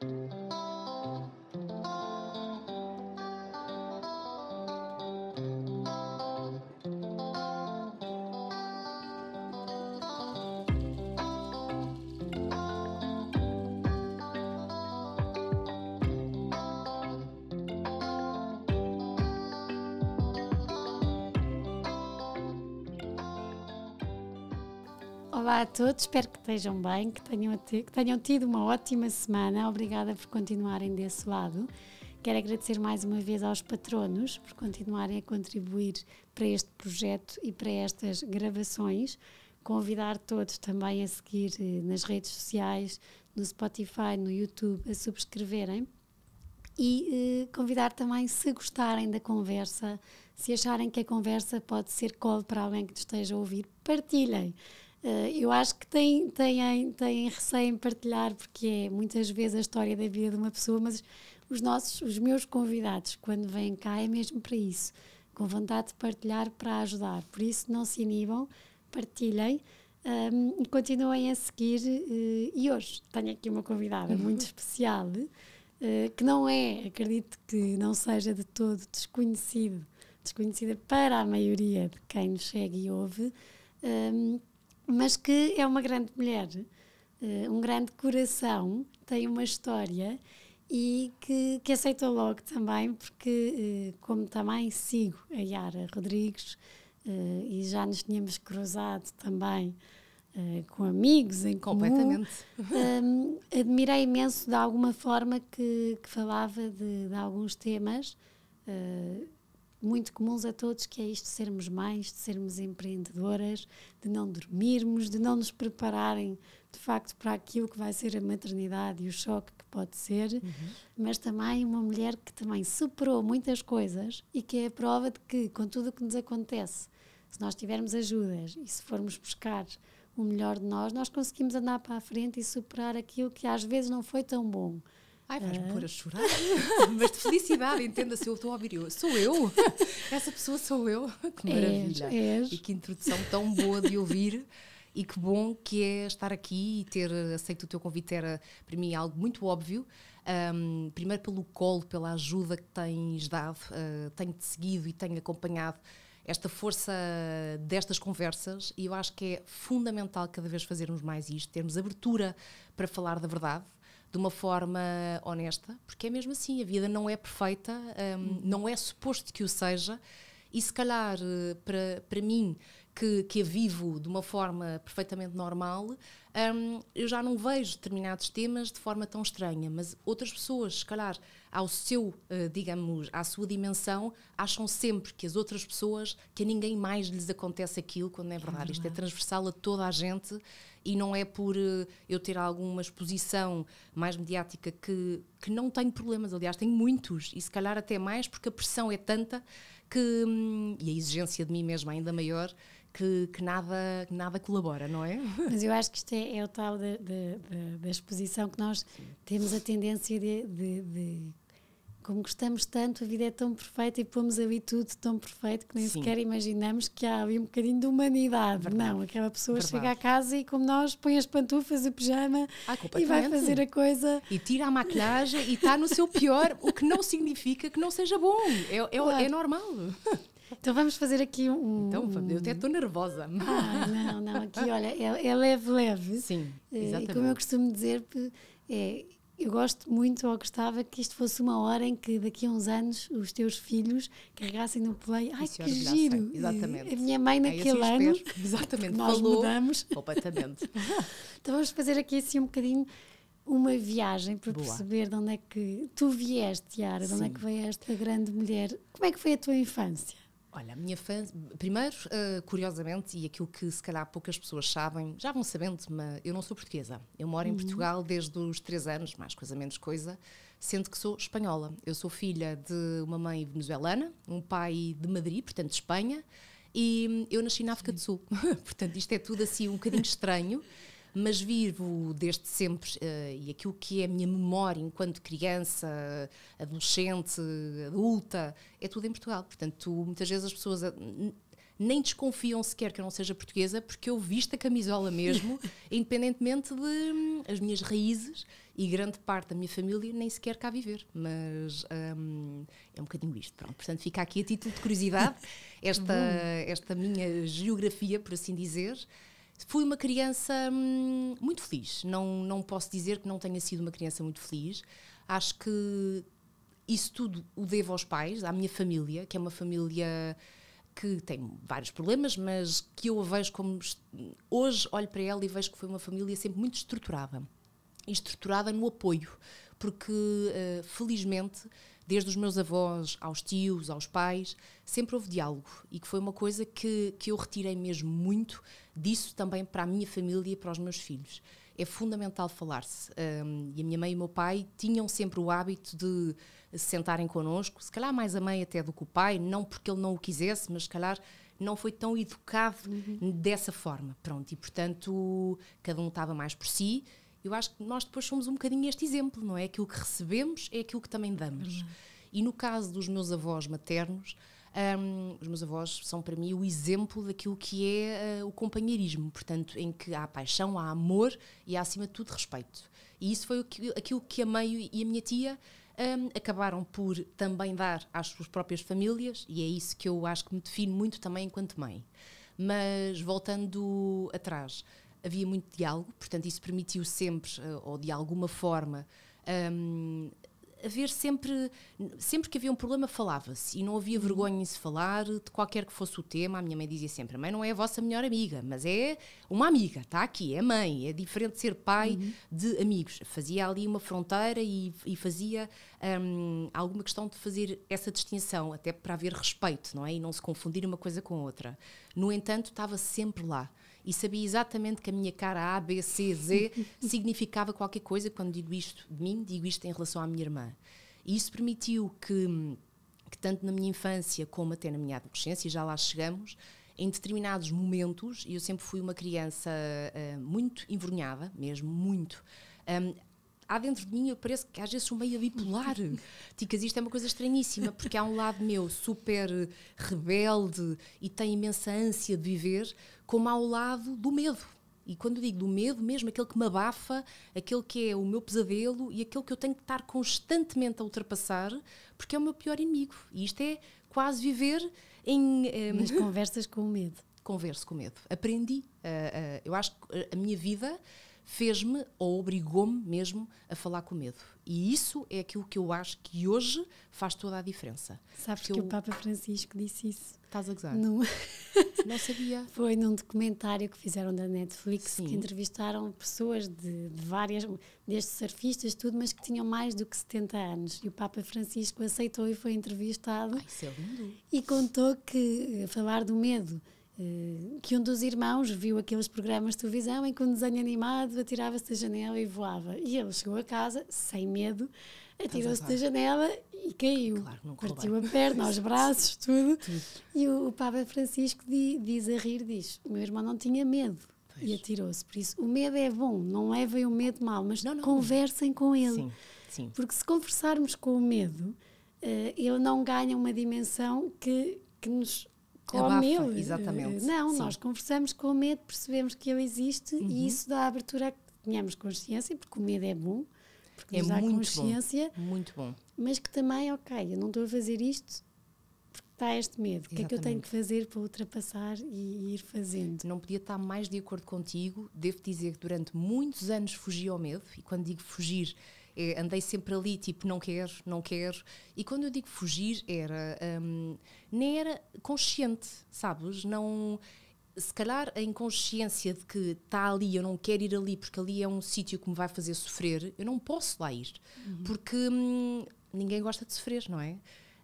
Thank you. Olá a todos, espero que estejam bem, que tenham, que tenham tido uma ótima semana. Obrigada por continuarem desse lado. Quero agradecer mais uma vez aos patronos por continuarem a contribuir para este projeto e para estas gravações. Convidar todos também a seguir eh, nas redes sociais, no Spotify, no YouTube, a subscreverem. E eh, convidar também, se gostarem da conversa, se acharem que a conversa pode ser colo para alguém que esteja a ouvir, partilhem eh, eu acho que têm, têm, têm receio em partilhar, porque é muitas vezes a história da vida de uma pessoa, mas os nossos, os meus convidados, quando vêm cá, é mesmo para isso, com vontade de partilhar para ajudar. Por isso, não se inibam, partilhem um, ehm, e continuem a seguir. Uh, e hoje tenho aqui uma convidada uhum. muito especial, uh, que não é, acredito que não seja de todo desconhecido, desconhecida para a maioria de quem nos segue e ouve. Um, ehm, mas que é uma grande mulher, uh, um grande coração, tem uma história e que, que aceitou logo também, porque uh, como também sigo a Yara Rodrigues uh, e já nos tínhamos cruzado também com amigos em Completamente. comum, ehm, admirei imenso de alguma forma que, que falava de, de alguns temas muito comuns a todos, que é isto de sermos mães, de sermos empreendedoras, de não dormirmos, de não nos prepararem de facto para aquilo que vai ser a maternidade e o choque que pode ser, uhum. mas também uma mulher que também superou muitas coisas e que é a prova de que, com tudo o que nos acontece, se nós tivermos ajudas e se formos buscar o melhor de nós, nós conseguimos andar para a frente e superar aquilo que às vezes não foi tão bom Ai, vais-me ah. pôr a chorar. Mas de felicidade, entenda-se, eu estou a ouvir eu. Sou eu? Essa pessoa sou eu? Que maravilha. E que introdução tão boa de ouvir. E que bom que é estar aqui e ter aceito o teu convite. Era, para mim, algo muito óbvio. Um, primeiro pelo colo, pela ajuda que tens dado, uh, tenho-te seguido e tenho acompanhado esta força destas conversas e eu acho que é fundamental cada vez fazermos mais isto, termos abertura para falar da verdade de uma forma honesta, porque é mesmo assim, a vida não é perfeita, um, hum. não é suposto que o seja, e se calhar eh, para, para mim que, que a vivo de uma forma perfeitamente normal, um, eu já não vejo determinados temas de forma tão estranha, mas outras pessoas, se calhar, ao seu, uh, digamos, à sua dimensão, acham sempre que as outras pessoas, que a ninguém mais lhes acontece aquilo, quando não é, é verdade. Isto é transversal a toda a gente e não é por uh, eu ter alguma exposição mais mediática que, que não tenho problemas, aliás, tenho muitos, e se calhar até mais, porque a pressão é tanta que, hum, e a exigência de mim mesma ainda maior que, que, nada, nada colabora, não é? Mas eu acho que isto é, é o tal da, da, da, exposição que nós temos a tendência de, de, de, Como gostamos tanto, a vida é tão perfeita e pomos ali tudo tão perfeito que nem Sim. sequer imaginamos que há ali um bocadinho de humanidade. Verdade. Não, aquela pessoa Verdade. chega a casa e, como nós, põe as pantufas, o pijama ah, e vai fazer a coisa. E tira a maquilhagem e está no seu pior, o que não significa que não seja bom. É, é, é claro. é normal. Então vamos fazer aqui um. Então, eu até estou nervosa. Ah, não, não, aqui, olha, é, é leve, leve. Sim, exatamente. Eh, e como eu costumo dizer, é, eu gosto muito, ou gostava que isto fosse uma hora em que daqui a uns anos os teus filhos carregassem no play. Ai, que giro! Exatamente. A minha mãe é, naquele é ano. Exatamente, nós Falou mudamos. Completamente. então vamos fazer aqui assim um bocadinho uma viagem para Boa. perceber de onde é que tu vieste, Yara, de onde é Sim. é que veio esta grande mulher. Como é que foi a tua infância? Olha, a minha fã. Primeiro, uh, curiosamente, e aquilo que se calhar poucas pessoas sabem, já vão sabendo, mas eu não sou portuguesa. Eu moro em uhum. Portugal desde os três anos, mais coisa menos coisa, sendo que sou espanhola. Eu sou filha de uma mãe venezuelana, um pai de Madrid, portanto, de Espanha, e eu nasci na África do Sul. portanto, isto é tudo assim um bocadinho estranho mas vivo desde sempre uh, e aquilo que é a minha memória enquanto criança, adolescente, adulta, é tudo em Portugal. Portanto, muitas vezes as pessoas eh, nem desconfiam sequer que eu não seja portuguesa, porque eu visto a camisola mesmo, independentemente de hum, as minhas raízes e grande parte da minha família nem sequer cá viver. Mas hum, é um bocadinho isto. Pronto. Portanto, fica aqui a título de curiosidade esta, esta minha geografia, por assim dizer. Fui uma criança hum, muito feliz. Não, não posso dizer que não tenha sido uma criança muito feliz. Acho que isso tudo o devo aos pais, à minha família, que é uma família que tem vários problemas, mas que eu a vejo como. Hoje olho para ela e vejo que foi uma família sempre muito estruturada. estruturada no apoio, porque eh, felizmente desde os meus avós aos tios, aos pais, sempre houve diálogo e que foi uma coisa que, que eu retirei mesmo muito disso também para a minha família e para os meus filhos. É fundamental falar-se. Um, e a minha mãe e o meu pai tinham sempre o hábito de se sentarem connosco, se calhar mais a mãe até do que o pai, não porque ele não o quisesse, mas se calhar não foi tão educado uhum. dessa forma. Pronto, e portanto cada um estava mais por si eu acho que nós depois somos um bocadinho este exemplo, não é? Aquilo que recebemos é aquilo que também damos. Uhum. E no caso dos meus avós maternos, um, os meus avós são para mim o exemplo daquilo que é uh, o companheirismo, portanto, em que há paixão, há amor e há, acima de tudo, respeito. E isso foi aquilo que a mãe e a minha tia um, acabaram por também dar às suas próprias famílias, e é isso que eu acho que me defino muito também enquanto mãe. Mas voltando atrás, havia muito diálogo, portanto, isso permitiu sempre, eh, ou de alguma forma, um, haver sempre, sempre que havia um problema falava-se e não havia uhum. vergonha em se falar de qualquer que fosse o tema. A minha mãe dizia sempre: a mãe não é a vossa melhor amiga, mas é uma amiga, está aqui, é mãe, é diferente de ser pai uhum. de amigos. Fazia ali uma fronteira e, e fazia um, alguma questão de fazer essa distinção, até para haver respeito, não é? E não se confundir uma coisa com outra. No entanto, estava sempre lá e sabia exatamente que a minha cara A, B, C, Z significava qualquer coisa. Quando digo isto de mim, digo isto em relação à minha irmã. E isso permitiu que, que tanto na minha infância como até na minha adolescência, já lá chegamos, em determinados momentos, e eu sempre fui uma criança uh, muito envergonhada, mesmo muito, um, ehm, há dentro de mim, eu parece que às vezes sou meio bipolar. Ticas, isto é uma coisa estranhíssima, porque há um lado meu super rebelde e tem imensa ânsia de viver, como há o lado do medo. E quando digo do medo, mesmo aquele que me abafa, aquele que é o meu pesadelo e aquele que eu tenho que estar constantemente a ultrapassar, porque é o meu pior inimigo. E isto é quase viver em. Mas eh, conversas com o medo. Converso com o medo. Aprendi. Uh, uh, eu acho que a minha vida fez-me ou obrigou-me mesmo a falar com medo. E isso é aquilo que eu acho que hoje faz toda a diferença. Sabes que, que eu... o Papa Francisco disse isso? Estás a gozar? Não. Não sabia. Foi num documentário que fizeram da Netflix Sim. que entrevistaram pessoas de, de várias, desde surfistas, tudo, mas que tinham mais do que 70 anos. E o Papa Francisco aceitou e foi entrevistado. Ai, isso é lindo. E contou que eh, falar do medo eh, que um dos irmãos viu aqueles programas de televisão em que um desenho animado atirava-se da janela e voava. E ele chegou a casa, sem medo, atirou-se da janela e caiu. Claro, Partiu a perna, os braços, tudo. tudo. E o, o, Papa Francisco diz, diz a rir, diz, o meu irmão não tinha medo. Pois. E atirou-se. Por isso, o medo é bom, não levem o medo mal, mas não, não, conversem não. com ele. Sim, sim. Porque se conversarmos com o medo, uh, ele não ganha uma dimensão que, que nos é abafa, meu, exatamente. Não, Sim. nós conversamos com o medo, percebemos que ele existe uhum. e isso dá abertura a que tenhamos consciência, porque o medo é bom, porque é nos dá muito consciência. Bom, muito bom. Mas que também, ok, eu não estou a fazer isto porque está este medo. Exatamente. O que é que eu tenho que fazer para ultrapassar e ir fazendo? Não podia estar mais de acordo contigo. Devo dizer que durante muitos anos fugi ao medo, e quando digo fugir, é, andei sempre ali, tipo, não quero, não quero. E quando eu digo fugir, era. Um, nem era consciente, sabes? Não. Se calhar a inconsciência de que está ali, eu não quero ir ali porque ali é um sítio que me vai fazer sofrer, eu não posso lá ir. Uhum. Porque hum, ninguém gosta de sofrer, não é?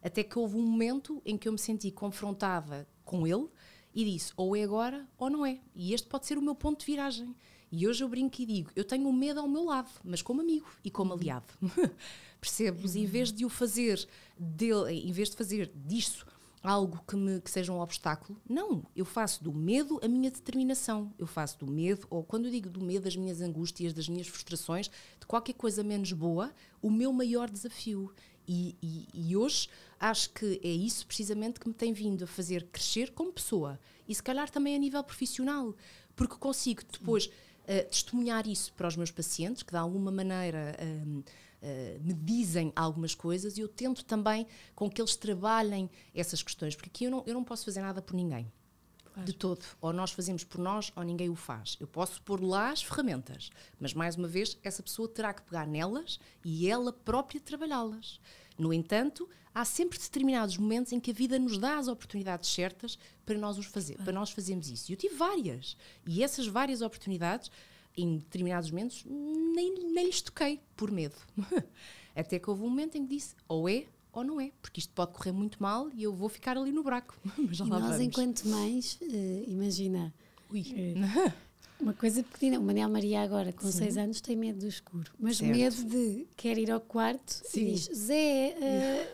Até que houve um momento em que eu me senti confrontada com ele e disse: ou é agora ou não é. E este pode ser o meu ponto de viragem. E hoje eu brinco e digo: eu tenho o medo ao meu lado, mas como amigo e como aliado. Percebes? Em vez de o fazer dele, em vez de fazer disso algo que, me, que seja um obstáculo, não. Eu faço do medo a minha determinação. Eu faço do medo, ou quando eu digo do medo, das minhas angústias, das minhas frustrações, de qualquer coisa menos boa, o meu maior desafio. E, e, e, hoje acho que é isso precisamente que me tem vindo a fazer crescer como pessoa e se calhar também a nível profissional, porque consigo depois uh, testemunhar isso para os meus pacientes, que de alguma maneira uh, me dizem algumas coisas, e eu tento também com que eles trabalhem essas questões, porque aqui eu não, eu não posso fazer nada por ninguém. Claro. De todo. Ou nós fazemos por nós, ou ninguém o faz. Eu posso pôr lá as ferramentas, mas mais uma vez, essa pessoa terá que pegar nelas e ela própria trabalhá-las. No entanto, há sempre determinados momentos em que a vida nos dá as oportunidades certas para nós os fazer, para nós fazermos isso. E eu tive várias. E essas várias oportunidades, em determinados momentos, nem, nem lhes toquei, por medo. Até que houve um momento em que disse, ou é ou não é, porque isto pode correr muito mal e eu vou ficar ali no buraco. Mas já e nós, vamos. enquanto mães, uh, imagina... Ui. Uh, Uma coisa pequenina, o Manel Maria agora, com Sim. seis anos, tem medo do escuro. Mas certo. medo de quer ir ao quarto Sim. e diz, Zé,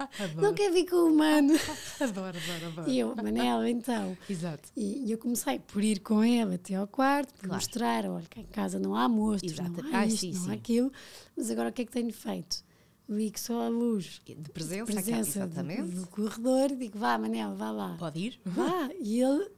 uh, não quer vir com o humano. adoro, adoro, adoro. E eu, Manel, então. Exato. E, e, eu comecei por ir com ele até ao quarto, claro. mostrar, olha, que em casa não há monstros, Exato. não há ah, isto, sim, não há aquilo. Mas agora o que é que tenho feito? ligo só a luz de presença, de presença do, do corredor digo vá Manel, vá lá pode ir? vá, e ele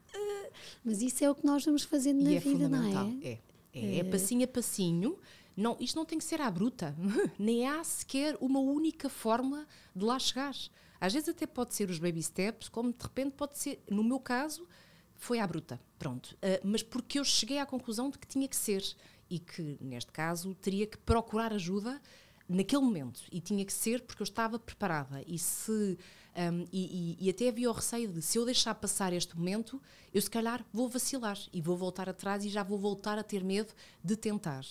mas isso é o que nós vamos fazendo e na é vida, não é? É, é, é eh, passinho a passinho. Não, isto não tem que ser à bruta, nem há sequer uma única forma de lá chegar. Às vezes até pode ser os baby steps, como de repente pode ser, no meu caso, foi à bruta, pronto. Uh, mas porque eu cheguei à conclusão de que tinha que ser e que, neste caso, teria que procurar ajuda naquele momento e tinha que ser porque eu estava preparada. E se um, e, e, e, até havia o receio de se eu deixar passar este momento, eu se calhar vou vacilar e vou voltar atrás e já vou voltar a ter medo de tentar.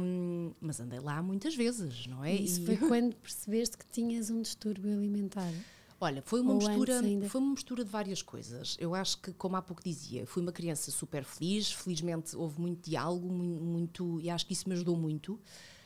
Um, mas andei lá muitas vezes, não é? Isso e... foi quando percebeste que tinhas um distúrbio alimentar? Olha, foi uma, mistura, foi uma mistura de várias coisas. Eu acho que, como há pouco dizia, fui uma criança super feliz, felizmente houve muito diálogo, muito, muito e acho que isso me ajudou muito,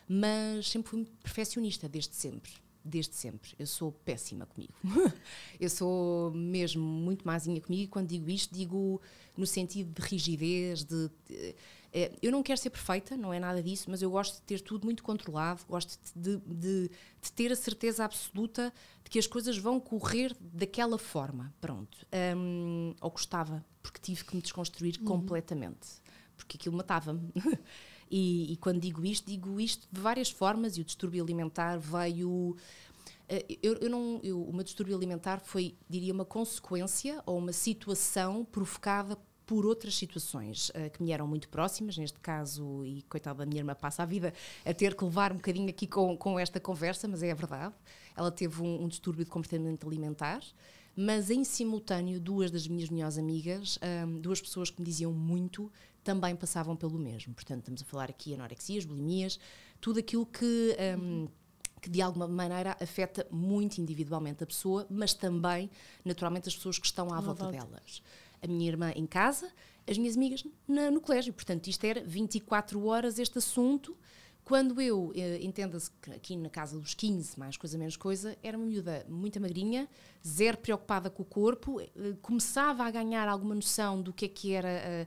mas sempre fui muito perfeccionista, desde sempre desde sempre. Eu sou péssima comigo. eu sou mesmo muito mázinha comigo e quando digo isto, digo no sentido de rigidez, de, de eh, eu não quero ser perfeita, não é nada disso, mas eu gosto de ter tudo muito controlado, gosto de, de, de ter a certeza absoluta de que as coisas vão correr daquela forma, pronto. Um, ou gostava, porque tive que me desconstruir uhum. completamente, porque aquilo matava-me. E, e, quando digo isto, digo isto de várias formas, e o distúrbio alimentar veio. Eh, eu, eu não, eu, o meu distúrbio alimentar foi, diria, uma consequência ou uma situação provocada por outras situações uh, que me eram muito próximas, neste caso, e coitada da minha irmã passa a vida a ter que levar um bocadinho aqui com, com esta conversa, mas é a verdade. Ela teve um, um distúrbio de comportamento alimentar, mas em simultâneo, duas das minhas melhores amigas, um, eh, duas pessoas que me diziam muito também passavam pelo mesmo. Portanto, estamos a falar aqui anorexias, bulimias, tudo aquilo que, um, que de alguma maneira afeta muito individualmente a pessoa, mas também, naturalmente, as pessoas que estão à volta, volta delas. A minha irmã em casa, as minhas amigas na, no colégio. Portanto, isto era 24 horas este assunto. Quando eu, eh, entenda-se que aqui na casa dos 15, mais coisa menos coisa, era uma miúda muito magrinha, zero preocupada com o corpo, eh, começava a ganhar alguma noção do que é que era eh,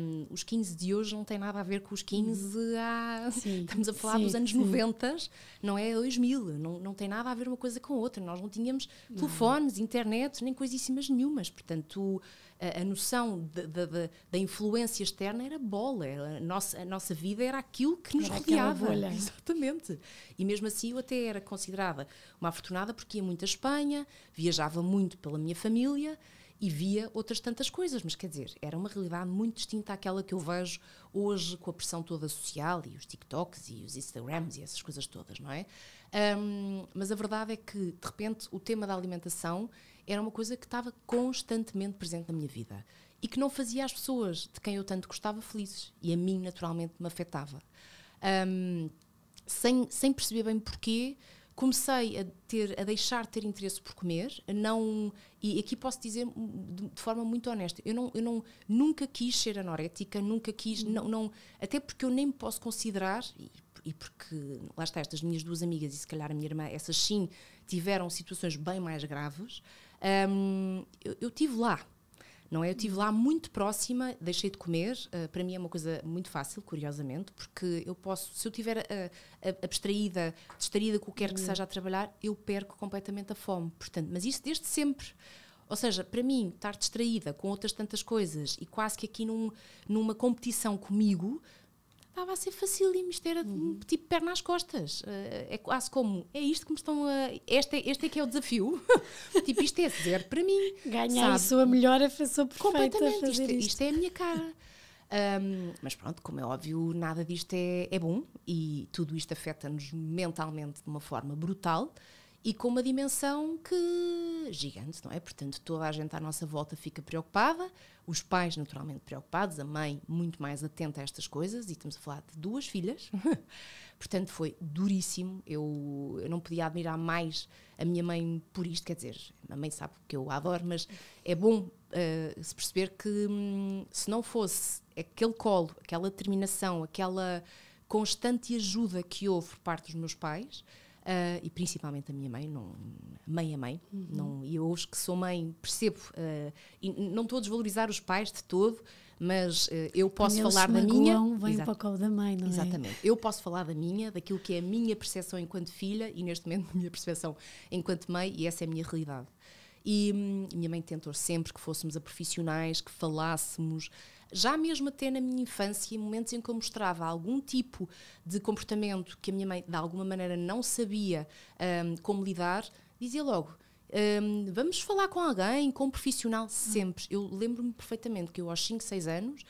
um, os 15 de hoje não têm nada a ver com os 15 uhum. há. Sim, estamos a falar sim, dos anos sim. 90, não é 2000. Não, não tem nada a ver uma coisa com outra. Nós não tínhamos não. telefones, internet, nem coisíssimas nenhumas. Portanto, a, a noção da influência externa era bola. Era, a, nossa, a nossa vida era aquilo que nos era rodeava. Bolha. Exatamente. E mesmo assim eu até era considerada uma afortunada porque ia muito à Espanha, viajava muito pela minha família e via outras tantas coisas, mas quer dizer, era uma realidade muito distinta àquela que eu vejo hoje com a pressão toda social e os TikToks e os Instagrams e essas coisas todas, não é? Um, mas a verdade é que, de repente, o tema da alimentação era uma coisa que estava constantemente presente na minha vida e que não fazia as pessoas de quem eu tanto gostava felizes e a mim, naturalmente, me afetava. Um, sem, sem perceber bem porquê, comecei a ter a deixar de ter interesse por comer não e aqui posso dizer de, de, forma muito honesta eu não eu não nunca quis ser anorética nunca quis uhum. não não até porque eu nem me posso considerar e, e porque lá está estas minhas duas amigas e se calhar a minha irmã essas sim tiveram situações bem mais graves um, eu, eu tive lá não é? Eu estive lá muito próxima, deixei de comer, uh, para mim é uma coisa muito fácil, curiosamente, porque eu posso, se eu estiver uh, eh, abstraída, distraída com o que quer que uhum. seja a trabalhar, eu perco completamente a fome, portanto, mas isso desde sempre. Ou seja, para mim, estar distraída com outras tantas coisas e quase que aqui num, numa competição comigo, estava a ser facilimos ter uhum. tipo perna às costas. Eh, é quase como, é isto que me estão a. Este, é, este é que é o desafio. tipo, isto é zero para mim. Ganhar sou a melhor a pessoa perfeita Completamente. Isto, isto. É, isto, é a minha cara. um, mas pronto, como é óbvio, nada disto é, é bom e tudo isto afeta-nos mentalmente de uma forma brutal e com uma dimensão que gigante, não é? Portanto, toda a gente à nossa volta fica preocupada, os pais naturalmente preocupados, a mãe muito mais atenta a estas coisas, e estamos a falar de duas filhas. Portanto, foi duríssimo. Eu, eu, não podia admirar mais a minha mãe por isto, quer dizer, a mãe sabe que eu a adoro, mas é bom uh, se perceber que hum, se não fosse aquele colo, aquela determinação, aquela constante ajuda que houve por parte dos meus pais, Uh, e principalmente a minha mãe, não, mãe é mãe, uhum. não, e eu hoje que sou mãe percebo, uh, e não estou a desvalorizar os pais de todo, mas uh, eu posso falar da minha. Vem exato, para o colo da mãe, não é? Exatamente. É? Eu posso falar da minha, daquilo que é a minha percepção enquanto filha e neste momento a minha percepção enquanto mãe, e essa é a minha realidade. E, e hum, minha mãe tentou sempre que fôssemos a profissionais, que falássemos, já mesmo até na minha infância, em momentos em que eu mostrava algum tipo de comportamento que a minha mãe de alguma maneira não sabia hum, como lidar, dizia logo: hum, vamos falar com alguém, com um profissional, sempre. Eu lembro-me perfeitamente que eu, aos 5, 6 anos,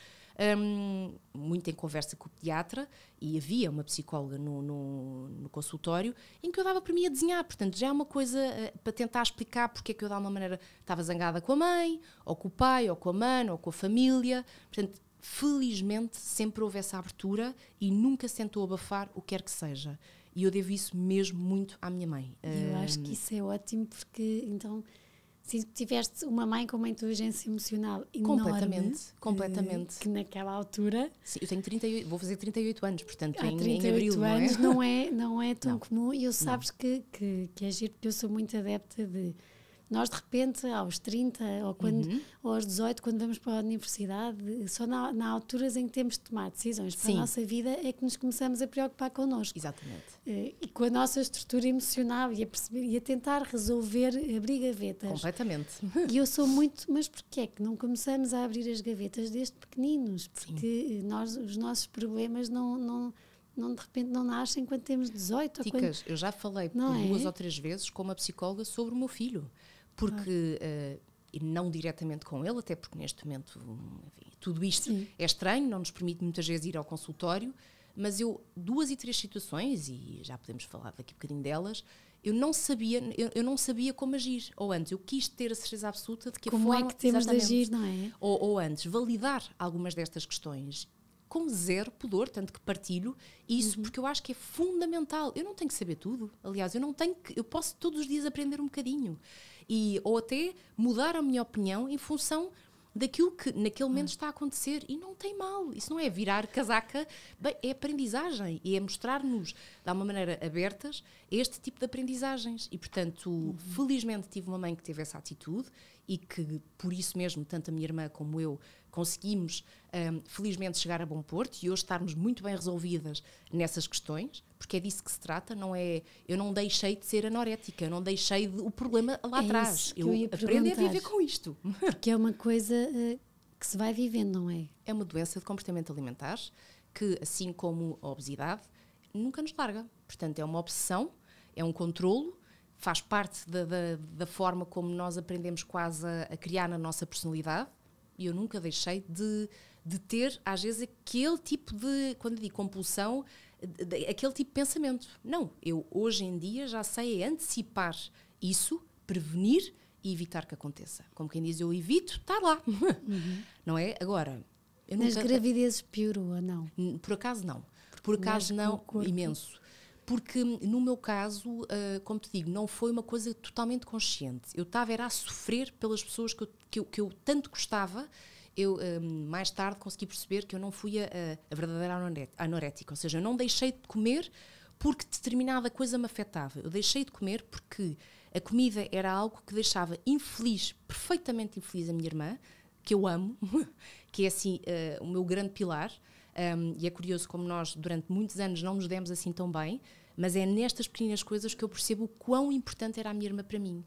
um, muito em conversa com o pediatra, e havia uma psicóloga no, no, no consultório, em que eu dava para mim a desenhar. Portanto, já é uma coisa uh, para tentar explicar porque é que eu, de alguma maneira, estava zangada com a mãe, ou com o pai, ou com a mãe, ou com a família. Portanto, felizmente, sempre houve essa abertura e nunca sentou abafar o que quer que seja. E eu devo isso mesmo muito à minha mãe. Eu um, acho que isso é ótimo, porque então se tiveste uma mãe com uma inteligência emocional enorme. Completamente, completamente. Que naquela altura. Sim, eu tenho 38, vou fazer 38 anos, portanto, há ah, em, 38 em abril, anos não é? Não é, não é tão não. comum e eu sabes que, que, que é giro porque eu sou muito adepta de nós, de repente, aos 30 ou, quando, uhum. ou aos 18, quando vamos para a universidade, só na, na alturas em que temos de tomar decisões para Sim. a nossa vida é que nos começamos a preocupar connosco. Exatamente. Uh, e com a nossa estrutura emocional e a, perceber, e a tentar resolver abrir eh, gavetas. Completamente. E eu sou muito, mas porquê é que não começamos a abrir as gavetas desde pequeninos? Porque eh, nós, os nossos problemas não, não não, de repente não nascem quando temos 18 Ticas, quando... eu já falei não duas é? ou três vezes com uma psicóloga sobre o meu filho porque ah. uh, não diretamente com ele, até porque neste momento enfim, tudo isto Sim. é estranho, não nos permite muitas vezes ir ao consultório, mas eu, duas e três situações, e já podemos falar daqui um bocadinho delas, eu não sabia, eu, eu, não sabia como agir. Ou antes, eu quis ter a certeza absoluta de que como a é forma, é que temos de agir, não é? Ou, ou, antes, validar algumas destas questões com zero pudor, tanto que partilho isso uhum. porque eu acho que é fundamental. Eu não tenho que saber tudo. Aliás, eu não tenho que, eu posso todos os dias aprender um bocadinho e, ou até mudar a minha opinião em função daquilo que naquele momento hum. está a acontecer e não tem mal, isso não é virar casaca Bem, é aprendizagem e é mostrar-nos de uma maneira abertas este tipo de aprendizagens e portanto uhum. felizmente tive uma mãe que teve essa atitude e que por isso mesmo tanto a minha irmã como eu conseguimos um, felizmente chegar a bom porto e hoje estarmos muito bem resolvidas nessas questões porque é disso que se trata, não é? Eu não deixei de ser anorética, eu não deixei de, o problema lá é atrás. Eu, eu aprendi a viver com isto. Porque é uma coisa uh, que se vai vivendo, não é? É uma doença de comportamento alimentar que, assim como a obesidade, nunca nos larga. Portanto, é uma obsessão, é um controlo, faz parte da, da, da forma como nós aprendemos quase a, a criar na nossa personalidade e eu nunca deixei de, de ter, às vezes, aquele tipo de, quando digo compulsão, aquele tipo de pensamento. Não, eu hoje em dia já sei antecipar isso, prevenir e evitar que aconteça. Como quem diz, eu evito, está lá. Uhum. Não é? Agora. Eu Nas nunca... gravidezes piorou não? Por acaso não. Por acaso Mas não, é imenso. Porque no meu caso, ah, como te digo, não foi uma coisa totalmente consciente. Eu estava a sofrer pelas pessoas que eu, que eu, que eu tanto gostava eu um, mais tarde consegui perceber que eu não fui a, a verdadeira anorética, ou seja, eu não deixei de comer porque determinada coisa me afetava. Eu deixei de comer porque a comida era algo que deixava infeliz, perfeitamente infeliz, a minha irmã, que eu amo, que é assim uh, o meu grande pilar. Um, e é curioso como nós, durante muitos anos, não nos demos assim tão bem, mas é nestas pequenas coisas que eu percebo o quão importante era a minha irmã para mim.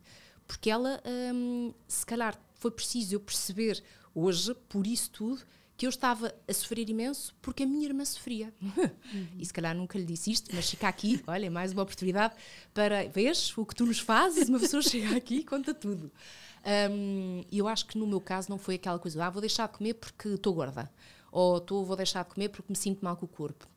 Porque ela, um, se calhar, foi preciso eu perceber hoje, por isso tudo, que eu estava a sofrer imenso porque a minha irmã sofria. Uhum. E se calhar nunca lhe disse isto, mas fica aqui, olha, mais uma oportunidade para. Vês o que tu nos fazes? Uma pessoa chega aqui e conta tudo. Um, eu acho que no meu caso não foi aquela coisa, ah, vou deixar de comer porque estou gorda, ou tô, vou deixar de comer porque me sinto mal com o corpo.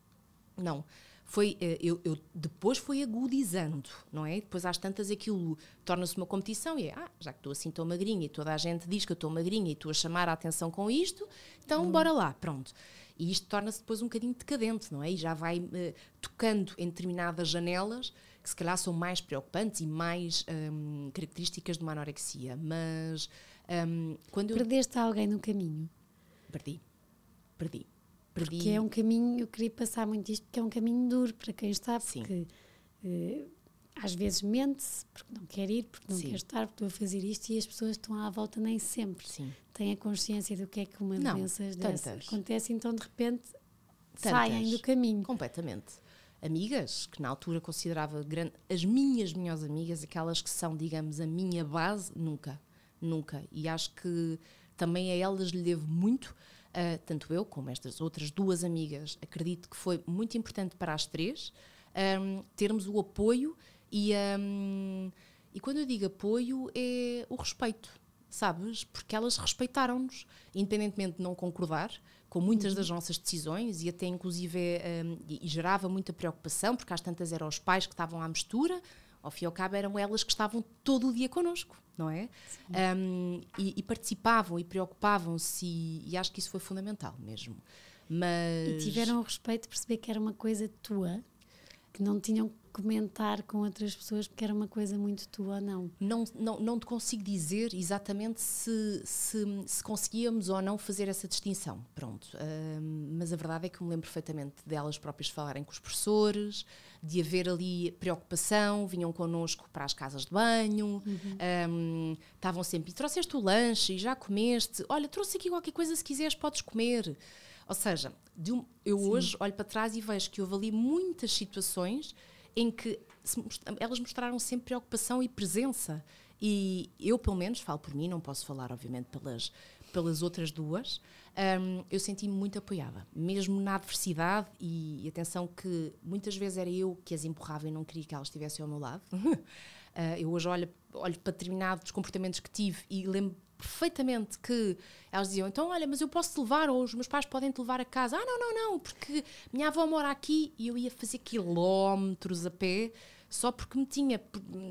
Não foi eh, eu, eu, depois foi agudizando, não é? Depois às tantas aquilo torna-se uma competição e é, ah, já que estou assim tão magrinha e toda a gente diz que eu estou magrinha e estou a chamar a atenção com isto, então hum. bora lá, pronto. E isto torna-se depois um bocadinho decadente, não é? E já vai uh, tocando em determinadas janelas que se calhar são mais preocupantes e mais um, características de uma anorexia, mas um, quando Perdeste eu... alguém no caminho? Perdi. Perdi perdi. Porque é um caminho, eu queria passar muito isto, porque é um caminho duro para quem está, porque uh, às vezes mente-se, porque não quer ir, porque não Sim. quer estar, porque estou a fazer isto e as pessoas estão à volta nem sempre. Sim. Têm a consciência do que é que uma não, doença dessa acontece, então de repente tantas. saem do caminho. Completamente. Amigas, que na altura considerava grande, as minhas melhores amigas, aquelas que são, digamos, a minha base, nunca. Nunca. E acho que também a elas lhe devo muito Uh, tanto eu como estas outras duas amigas, acredito que foi muito importante para as três um, termos o apoio e, um, e quando eu digo apoio é o respeito, sabes? Porque elas respeitaram-nos, independentemente de não concordar com muitas das uhum. nossas decisões e até inclusive um, é, e, gerava muita preocupação, porque às tantas eram os pais que estavam à mistura, ao fim e ao cabo eram elas que estavam todo o dia connosco, não é? Um, e, e, participavam e preocupavam-se e, e, acho que isso foi fundamental mesmo. Mas... E tiveram o respeito de perceber que era uma coisa tua, que não tinham comentar com outras pessoas porque era uma coisa muito tua ou não. Não, não, não te consigo dizer exatamente se, se, se conseguíamos ou não fazer essa distinção, pronto. Uh, mas a verdade é que me lembro perfeitamente delas próprias falarem com os professores, de haver ali preocupação, vinham connosco para as casas de banho, uhum. um, estavam sempre, trouxeste o lanche e já comeste, olha, trouxe aqui qualquer coisa, se quiseres podes comer. Ou seja, um, eu Sim. hoje olho para trás e vejo que houve ali muitas situações em que elas mostraram sempre preocupação e presença. E eu, pelo menos, falo por mim, não posso falar, obviamente, pelas, pelas outras duas, um, eu senti-me muito apoiada, mesmo na adversidade. E, e, atenção, que muitas vezes era eu que as empurrava e não queria que elas estivessem ao meu lado. uh, eu hoje olho, olho para determinados comportamentos que tive e lembro perfeitamente que elas diziam: então, olha, mas eu posso te levar, ou os meus pais podem te levar a casa. Ah, não, não, não, porque minha avó mora aqui e eu ia fazer quilómetros a pé só porque me tinha uh,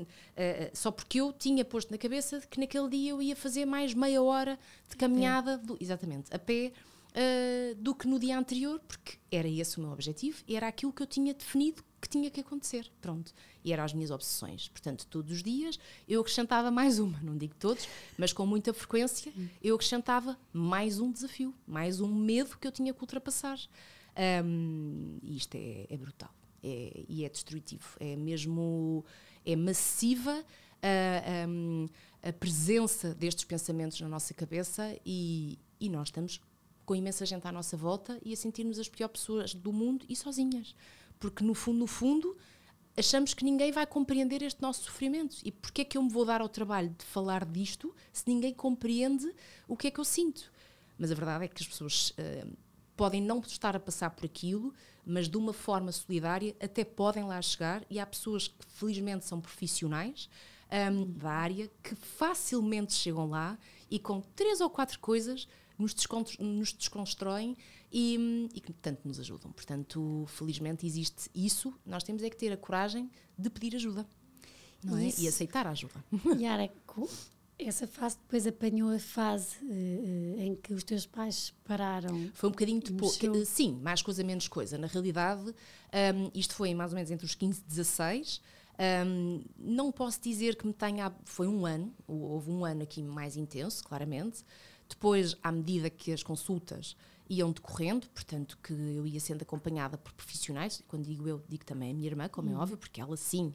só porque eu tinha posto na cabeça que naquele dia eu ia fazer mais meia hora de caminhada do, exatamente a pé uh, do que no dia anterior porque era esse o meu objetivo era aquilo que eu tinha definido que tinha que acontecer. Pronto. E eram as minhas obsessões. Portanto, todos os dias eu acrescentava mais uma, não digo todos, mas com muita frequência eu acrescentava mais um desafio, mais um medo que eu tinha que ultrapassar. Um, e isto é, é brutal. É, e é destrutivo. É mesmo. É massiva. A, ah, a, a, presença destes pensamentos na nossa cabeça e, e, nós estamos com imensa gente à nossa volta e a sentir-nos as piores pessoas do mundo e sozinhas porque no fundo, no fundo, achamos que ninguém vai compreender este nosso sofrimento. E porquê é que eu me vou dar ao trabalho de falar disto se ninguém compreende o que é que eu sinto? Mas a verdade é que as pessoas uh, podem não estar a passar por aquilo, mas de uma forma solidária até podem lá chegar. E há pessoas que felizmente são profissionais um, eh, da área que facilmente chegam lá e com três ou quatro coisas nos, nos desconstroem e, e que tanto nos ajudam. Portanto, felizmente existe isso, nós temos é que ter a coragem de pedir ajuda não é? e aceitar a ajuda. Yara, essa fase depois apanhou a fase uh, em que os teus pais pararam. Foi um bocadinho depois. Seu... Eh, sim, mais coisa, menos coisa. Na realidade, um, ehm, isto foi mais ou menos entre os 15 e 16. Um, ehm, não posso dizer que me tenha. Foi um ano, houve um ano aqui mais intenso, claramente. Depois, à medida que as consultas iam decorrendo, portanto que eu ia sendo acompanhada por profissionais, quando digo eu, digo também a minha irmã, como é hum. é óbvio, porque ela sim,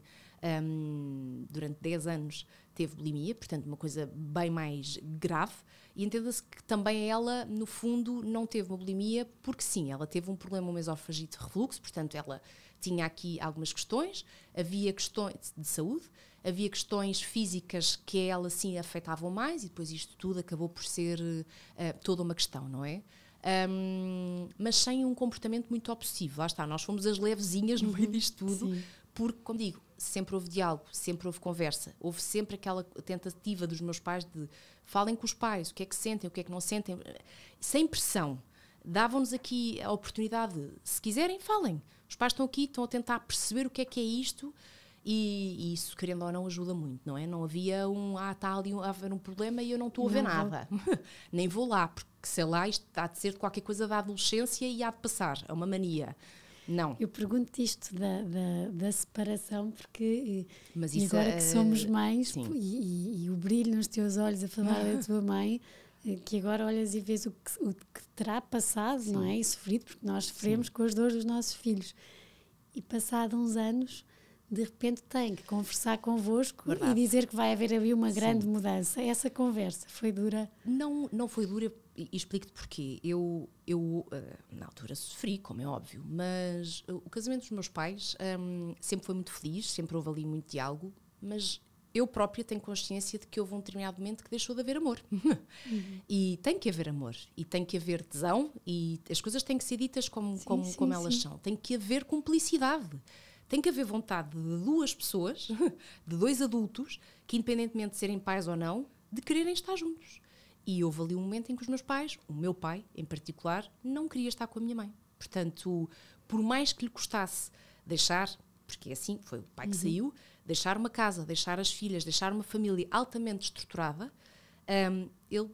um, durante 10 anos teve bulimia, portanto uma coisa bem mais grave, e entenda-se que também ela, no fundo, não teve uma bulimia, porque sim, ela teve um problema, um esofagite refluxo, portanto ela tinha aqui algumas questões, havia questões de saúde, havia questões físicas que ela sim afetavam mais e depois isto tudo acabou por ser uh, toda uma questão, não é? Um, mas sem um comportamento muito obsessivo. Lá está, nós fomos as levezinhas no meio uhum. disto tudo, sim. porque, como digo, sempre houve diálogo, sempre houve conversa, houve sempre aquela tentativa dos meus pais de falem com os pais, o que é que sentem, o que é que não sentem, sem pressão. Davam-nos aqui a oportunidade, se quiserem, falem os pais estão aqui, estão a tentar perceber o que é que é isto e, e isso, querendo ou não, ajuda muito, não é? Não havia um, ah, está ali um, a haver um problema e eu não estou a ver não, nada. Nem vou lá, porque sei lá, isto há de ser de qualquer coisa da adolescência e há de passar, é uma mania. Não. Eu pergunto isto da, da, da separação, porque eh, agora é, que somos mães e, e, e, o brilho nos teus olhos a falar da tua mãe, que agora olhas e vês o que, o que terá passado, Sim. não é? E sofrido, porque nós sofremos Sim. com as dores dos nossos filhos. E passado uns anos, de repente tem que conversar convosco Verdade. e dizer que vai haver ali uma grande Sim. mudança. Essa conversa foi dura? Não, não foi dura e explico-te porquê. Eu, eu uh, na altura sofri, como é óbvio, mas eh, o casamento dos meus pais um, sempre foi muito feliz, sempre houve ali muito diálogo, mas eu própria tenho consciência de que houve um determinado momento que deixou de haver amor. Uhum. e tem que haver amor, e tem que haver tesão, e as coisas têm que ser ditas como, sim, como, sim, como elas sim. são. Tem que haver cumplicidade. Tem que haver vontade de duas pessoas, de dois adultos, que independentemente de serem pais ou não, de quererem estar juntos. E houve ali um momento em que os meus pais, o meu pai em particular, não queria estar com a minha mãe. Portanto, por mais que lhe custasse deixar, porque é assim foi o pai que uhum. saiu, deixar uma casa, deixar as filhas, deixar uma família altamente estruturada, um, ele,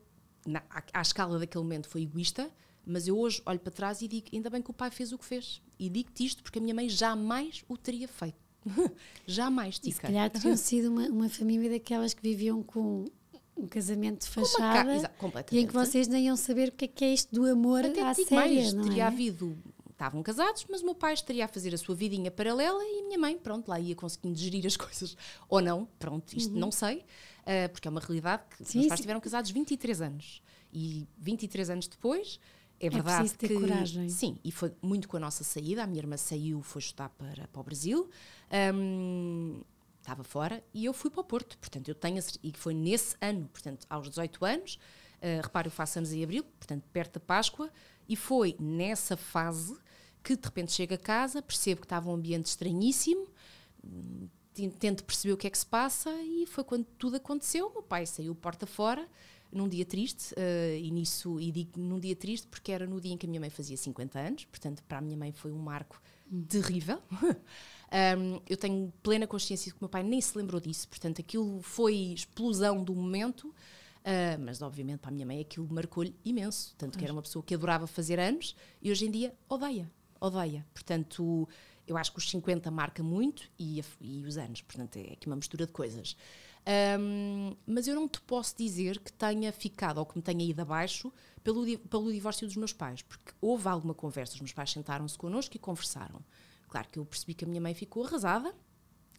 na, à, à escala daquele momento, foi egoísta, mas eu hoje olho para trás e digo, ainda bem que o pai fez o que fez. E digo-te isto porque a minha mãe jamais o teria feito. jamais, Tica. E se calhar teriam sido uma, uma família daquelas que viviam com um casamento de fachada ca... Exato, e em que vocês nem iam saber o que é, que é isto do amor Até à séria, mais, não teria é? havido Estavam casados, mas o meu pai estaria a fazer a sua vidinha paralela e a minha mãe, pronto, lá ia conseguindo gerir as coisas. Ou não, pronto, isto uhum. não sei, uh, porque é uma realidade que sim, meus pais estiveram casados 23 anos. E 23 anos depois, é, é verdade preciso ter que, coragem. Sim, e foi muito com a nossa saída. A minha irmã saiu, foi estudar para, para o Brasil. Um, estava fora e eu fui para o Porto. Portanto, eu tenho. E foi nesse ano, portanto, aos 18 anos. Uh, repare, eu faço anos em abril, portanto, perto da Páscoa. E foi nessa fase que de repente chego a casa, percebo que estava um ambiente estranhíssimo, hum, tento perceber o que é que se passa e foi quando tudo aconteceu. O meu pai saiu porta fora num dia triste, uh, e nisso, e digo num dia triste porque era no dia em que a minha mãe fazia 50 anos, portanto, para a minha mãe foi um marco hum. terrível. um, eu tenho plena consciência de que o meu pai nem se lembrou disso, portanto, aquilo foi explosão do momento. Uh, mas obviamente para a minha mãe aquilo marcou-lhe imenso, tanto pois. que era uma pessoa que adorava fazer anos e hoje em dia odeia odeia. Portanto, eu acho que os 50 marca muito e, e os anos, portanto, é aqui uma mistura de coisas. Um, mas eu não te posso dizer que tenha ficado ou que me tenha ido abaixo pelo, pelo divórcio dos meus pais, porque houve alguma conversa, os meus pais sentaram-se connosco e conversaram. Claro que eu percebi que a minha mãe ficou arrasada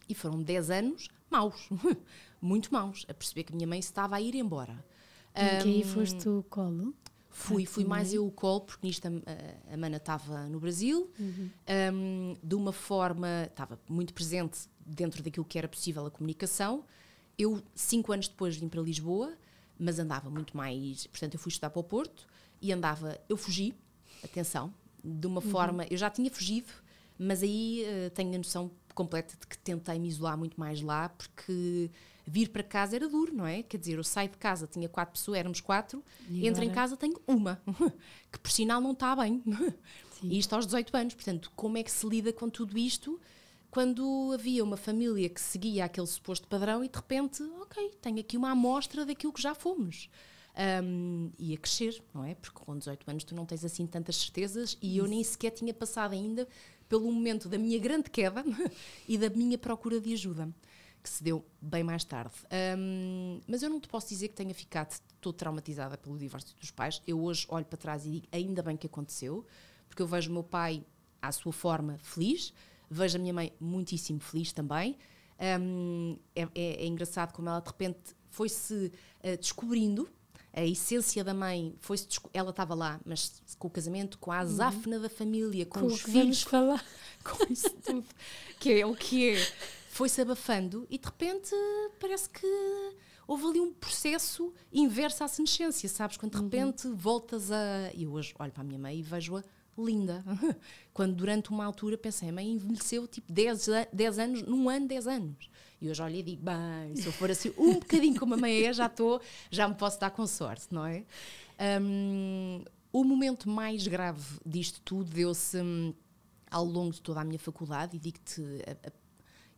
e foram 10 anos maus, muito maus, a perceber que a minha mãe estava a ir embora. Em um, aí foste o colo? Fui, fui mais uhum. eu o colo, porque nisto a, a Mana estava no Brasil, uhum. um, de uma forma, estava muito presente dentro daquilo que era possível a comunicação. Eu, cinco anos depois, vim para Lisboa, mas andava muito mais. Portanto, eu fui estudar para o Porto e andava. Eu fugi, atenção, de uma uhum. forma. Eu já tinha fugido, mas aí uh, tenho a noção completa de que tentei me isolar muito mais lá, porque vir para casa era duro, não é? Quer dizer, eu saio de casa, tinha quatro pessoas, éramos quatro, e entro em casa, tenho uma, que por sinal não está bem. E isto aos 18 anos. Portanto, como é que se lida com tudo isto quando havia uma família que seguia aquele suposto padrão e de repente, ok, tenho aqui uma amostra daquilo que já fomos? Um, e a crescer, não é? Porque com 18 anos tu não tens assim tantas certezas e Isso. eu nem sequer tinha passado ainda pelo momento da minha grande queda e da minha procura de ajuda que se deu bem mais tarde. Um, mas eu não te posso dizer que tenha ficado toda traumatizada pelo divórcio dos pais. Eu hoje olho para trás e digo ainda bem que aconteceu, porque eu vejo o meu pai à sua forma feliz, vejo a minha mãe muitíssimo feliz também. Um, é, é, é, engraçado como ela de repente foi-se uh, descobrindo a essência da mãe foi ela estava lá, mas com o casamento, com a azáfena uhum. da família, com, com os filhos, falar. com isso tudo, que é o que é foi-se abafando e de repente parece que houve ali um processo inverso à senescência, sabes? Quando de uhum. repente uhum. voltas a. E hoje olho para a minha mãe e vejo-a linda. Quando durante uma altura pensei, a mãe envelheceu tipo 10, 10 anos, num ano, 10 anos. E hoje olho e digo, bem, se eu for assim um bocadinho como a mãe é, já estou, já me posso dar com sorte, não é? Um, o momento mais grave disto tudo deu-se hum, ao longo de toda a minha faculdade, e digo-te,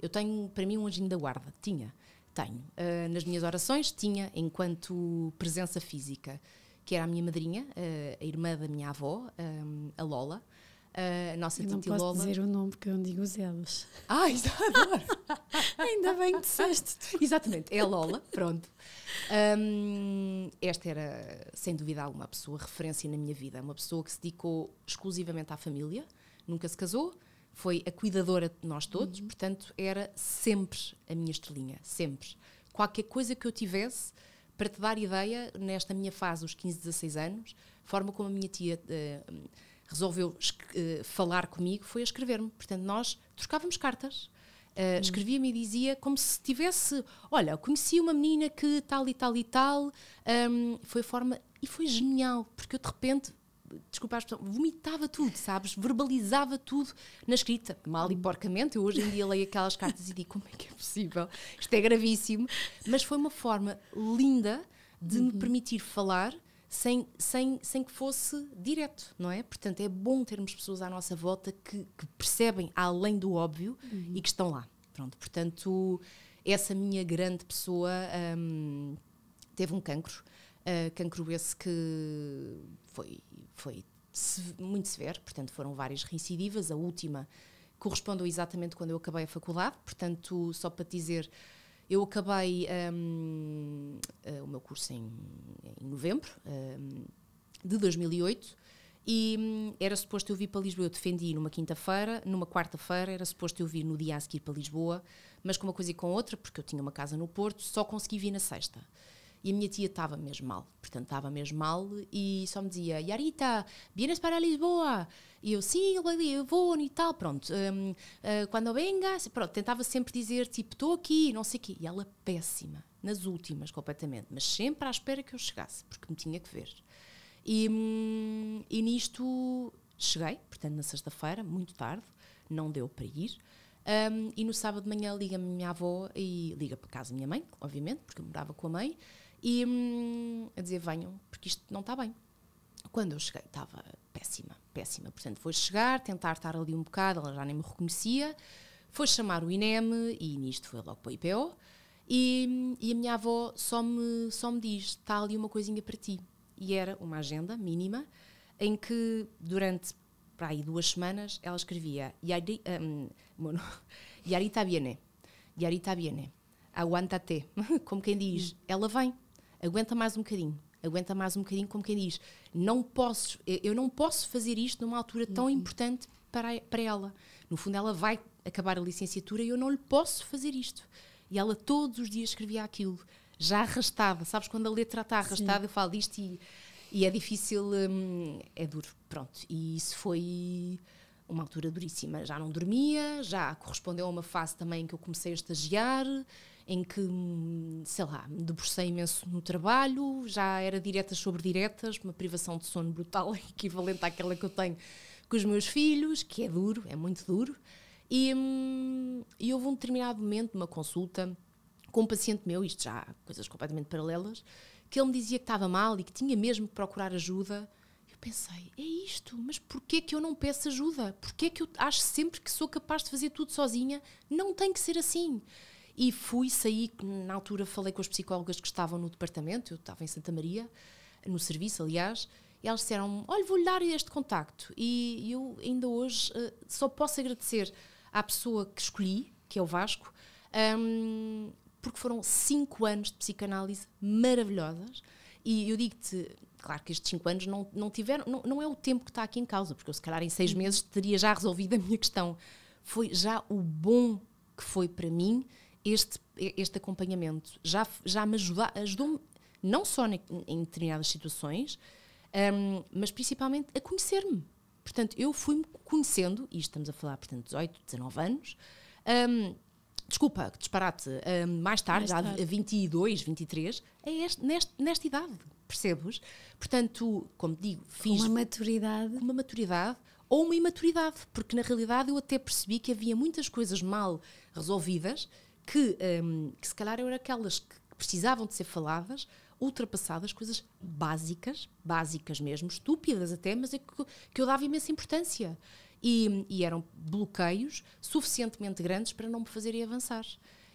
eu tenho para mim um anjinho da guarda, tinha, tenho. Uh, nas minhas orações tinha enquanto presença física, que era a minha madrinha, uh, a irmã da minha avó, um, ah, a Lola. Uh, a nossa eu não posso Lola. dizer o nome porque eu não digo os elos. Ah, adoro! Ainda bem que disseste. Exatamente, é a Lola, pronto. Um, esta era, sem dúvida alguma, pessoa referência na minha vida. Uma pessoa que se dedicou exclusivamente à família, nunca se casou, foi a cuidadora de nós todos, uhum. portanto, era sempre a minha estrelinha, sempre. Qualquer coisa que eu tivesse, para te dar ideia, nesta minha fase, os 15, 16 anos, a forma como a minha tia uh, resolveu uh, falar comigo foi a escrever-me. Portanto, nós trocávamos cartas. Uh, Escrevia-me e dizia como se tivesse, olha, conheci uma menina que tal e tal e tal, um, foi forma, e foi genial, porque eu de repente desculpa a expressão, vomitava tudo, sabes? Verbalizava tudo na escrita, mal e porcamente. Eu hoje em dia leio aquelas cartas e digo como é que é possível? Isto é gravíssimo. Mas foi uma forma linda de uhum. me permitir falar sem, sem, sem que fosse direto, não é? Portanto, é bom termos pessoas à nossa volta que, que percebem além do óbvio uhum. e que estão lá. Pronto, portanto, essa minha grande pessoa hum, teve um cancro uh, cancro esse que foi, foi muito severo, portanto foram várias reincidivas, a última correspondeu exatamente quando eu acabei a faculdade, portanto, só para te dizer, eu acabei um, uh, eh, o meu curso em, em novembro um, de 2008 e um, era suposto eu vir para Lisboa. Eu defendi numa quinta-feira, numa quarta-feira, era suposto eu vir no dia a seguir para Lisboa, mas com uma coisa e com outra, porque eu tinha uma casa no Porto, só consegui vir na sexta. E a minha tia estava mesmo mal, portanto, estava mesmo mal e só me dizia: Yarita, vienes para Lisboa? E eu, sim, eu vou e tal, pronto. Um, uh, eh, quando vengas, pronto, tentava sempre dizer, tipo, estou aqui, não sei o quê. E ela, péssima, nas últimas completamente, mas sempre à espera que eu chegasse, porque me tinha que ver. E, hum, e nisto cheguei, portanto, na sexta-feira, muito tarde, não deu para ir. Um, e no sábado de manhã liga-me minha avó e liga para casa minha mãe, obviamente, porque eu morava com a mãe e hum, a dizer: venham, porque isto não está bem. Quando eu cheguei, estava péssima, péssima. Portanto, foi chegar, tentar estar ali um bocado, ela já nem me reconhecia. Foi chamar o INEM e nisto foi logo para o IPO. E, hum, e a minha avó só me, só me diz: está ali uma coisinha para ti. E era uma agenda mínima em que durante para aí duas semanas ela escrevia Yari, um, bueno, Yarita viene, Yarita viene, aguanta-te, como quem diz, ela vem aguenta mais um bocadinho, aguenta mais um bocadinho, como quem diz, não posso, eu não posso fazer isto numa altura tão uhum. importante para, para ela. No fundo, ela vai acabar a licenciatura e eu não lhe posso fazer isto. E ela todos os dias escrevia aquilo, já arrastada. Sabes, quando a letra está arrastada, Sim. eu falo isto e, e é difícil, hum, é duro. Pronto, e isso foi uma altura duríssima. Já não dormia, já correspondeu a uma fase também que eu comecei a estagiar em que, sei lá, me debrucei imenso no trabalho, já era diretas sobre diretas, uma privação de sono brutal, equivalente àquela que eu tenho com os meus filhos, que é duro, é muito duro. E, hum, e houve um determinado momento, numa consulta com um paciente meu, isto já coisas completamente paralelas, que ele me dizia que estava mal e que tinha mesmo que procurar ajuda. Eu pensei, é isto, mas porquê que eu não peço ajuda? Porquê que eu acho sempre que sou capaz de fazer tudo sozinha? Não tem que ser assim. E fui, saí, na altura falei com as psicólogas que estavam no departamento, eu estava em Santa Maria, no serviço, aliás, e elas disseram olha, vou-lhe dar este contacto. E eu ainda hoje uh, só posso agradecer à pessoa que escolhi, que é o Vasco, um, ehm, porque foram cinco anos de psicanálise maravilhosas. E eu digo-te, claro que estes cinco anos não, não tiveram, não, não é o tempo que está aqui em causa, porque eu se calhar em seis uhum. meses teria já resolvido a minha questão. Foi já o bom que foi para mim este, este acompanhamento já, já me ajuda, ajudou-me, não só ne, em determinadas situações, um, mas principalmente a conhecer-me. Portanto, eu fui-me conhecendo, e estamos a falar, portanto, 18, 19 anos. Um, desculpa, disparate, um, mais tarde, mais tarde. a 22, 23, é este, neste, nesta idade, percebes? Portanto, como digo, fiz. Uma maturidade. Uma maturidade ou uma imaturidade, porque na realidade eu até percebi que havia muitas coisas mal resolvidas que, um, que se calhar eram aquelas que precisavam de ser faladas, ultrapassadas, coisas básicas, básicas mesmo, estúpidas até, mas é que, que eu dava imensa importância. E, e, eram bloqueios suficientemente grandes para não me fazerem avançar.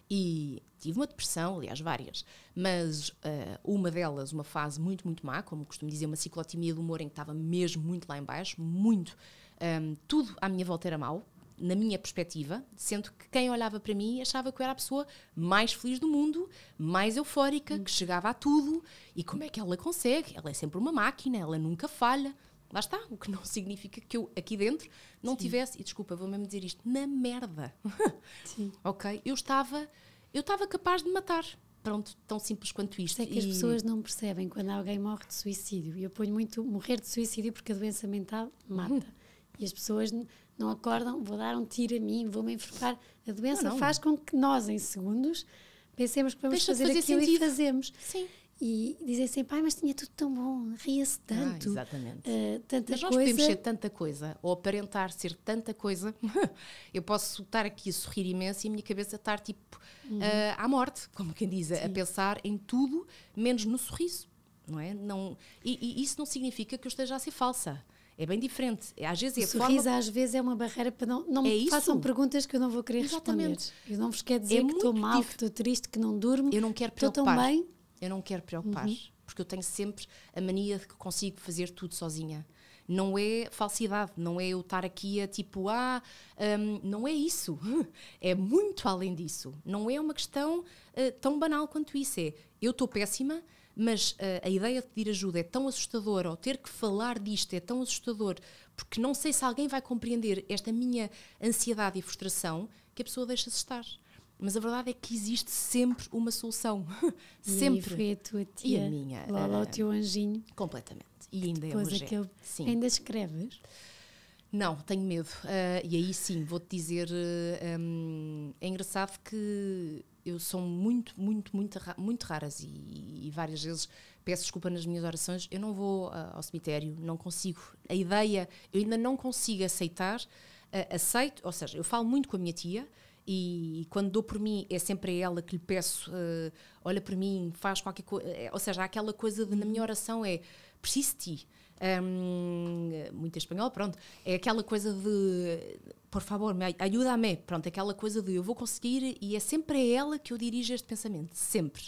E tive uma depressão, aliás, várias, mas uh, uma delas, uma fase muito, muito má, como costumo dizer, uma ciclotimia do humor em que estava mesmo muito lá embaixo, muito. Um, tudo à minha volta era mau, na minha perspectiva, sendo que quem olhava para mim achava que eu era a pessoa mais feliz do mundo, mais eufórica, que chegava a tudo. E como é que ela consegue? Ela é sempre uma máquina, ela nunca falha. Lá está, o que não significa que eu aqui dentro não Sim. tivesse, e desculpa, vou mesmo dizer isto, na merda. Sim. ok? Eu estava, eu estava capaz de matar. Pronto, tão simples quanto isto. É que e... as pessoas não percebem quando alguém morre de suicídio. E eu ponho muito morrer de suicídio porque a doença mental mata. Hum. E as pessoas não acordam, vou dar um tiro a mim, vou-me enforcar. A doença não, não. faz com que nós, em segundos, pensemos que vamos Deixa fazer, fazer aquilo sentido. e fazemos. Sim. E dizem sempre, pai, mas tinha tudo tão bom, ria-se ah, tanto. Ah, exatamente. Uh, tanta mas nós coisa. podemos ser tanta coisa, ou aparentar ser tanta coisa. eu posso estar aqui a sorrir imenso e a minha cabeça estar tipo uhum. uh, à morte, como quem diz, Sim. a pensar em tudo menos no sorriso. Não é? não, e, e isso não significa que eu esteja a ser falsa. É bem diferente. É, às vezes é o sorriso forma... às vezes é uma barreira para não, não é me façam perguntas que eu não vou querer Exatamente. responder. Eu não vos quero é dizer é que estou mal, que estou triste, que não durmo. Eu não quero preocupar. Estou tão bem. Eu não quero preocupar, uhum. porque eu tenho sempre a mania de que consigo fazer tudo sozinha. Não é falsidade, não é eu estar aqui a tipo, ah, um, não é isso. É muito além disso. Não é uma questão uh, tão banal quanto isso. É eu estou péssima, mas uh, a ideia de pedir ajuda é tão assustadora, ou ter que falar disto é tão assustador, porque não sei se alguém vai compreender esta minha ansiedade e frustração, que a pessoa deixa-se estar. Mas a verdade é que existe sempre uma solução. sempre. E foi a tua tia. E a minha. Lá, lá o eh, teu anjinho. Completamente. E ainda é hoje. Aquele... É. Sim. Ainda escreves? Não, tenho medo. Uh, e aí sim, vou-te dizer. Uh, um, é engraçado que eu sou muito, muito, muito, muito raras e, e, várias vezes peço desculpa nas minhas orações. Eu não vou uh, ao cemitério, não consigo. A ideia, eu ainda não consigo aceitar. Uh, aceito, ou seja, eu falo muito com a minha tia e, e quando dou por mim é sempre a ela que lhe peço, uh, olha por mim, faz qualquer coisa. Eh, ou seja, há aquela coisa de, na minha uhum. oração é preciso de ti. Um, muito espanhol, pronto. É aquela coisa de por favor, me ajuda-me. Pronto, aquela coisa do eu vou conseguir e é sempre a ela que eu dirijo este pensamento, sempre.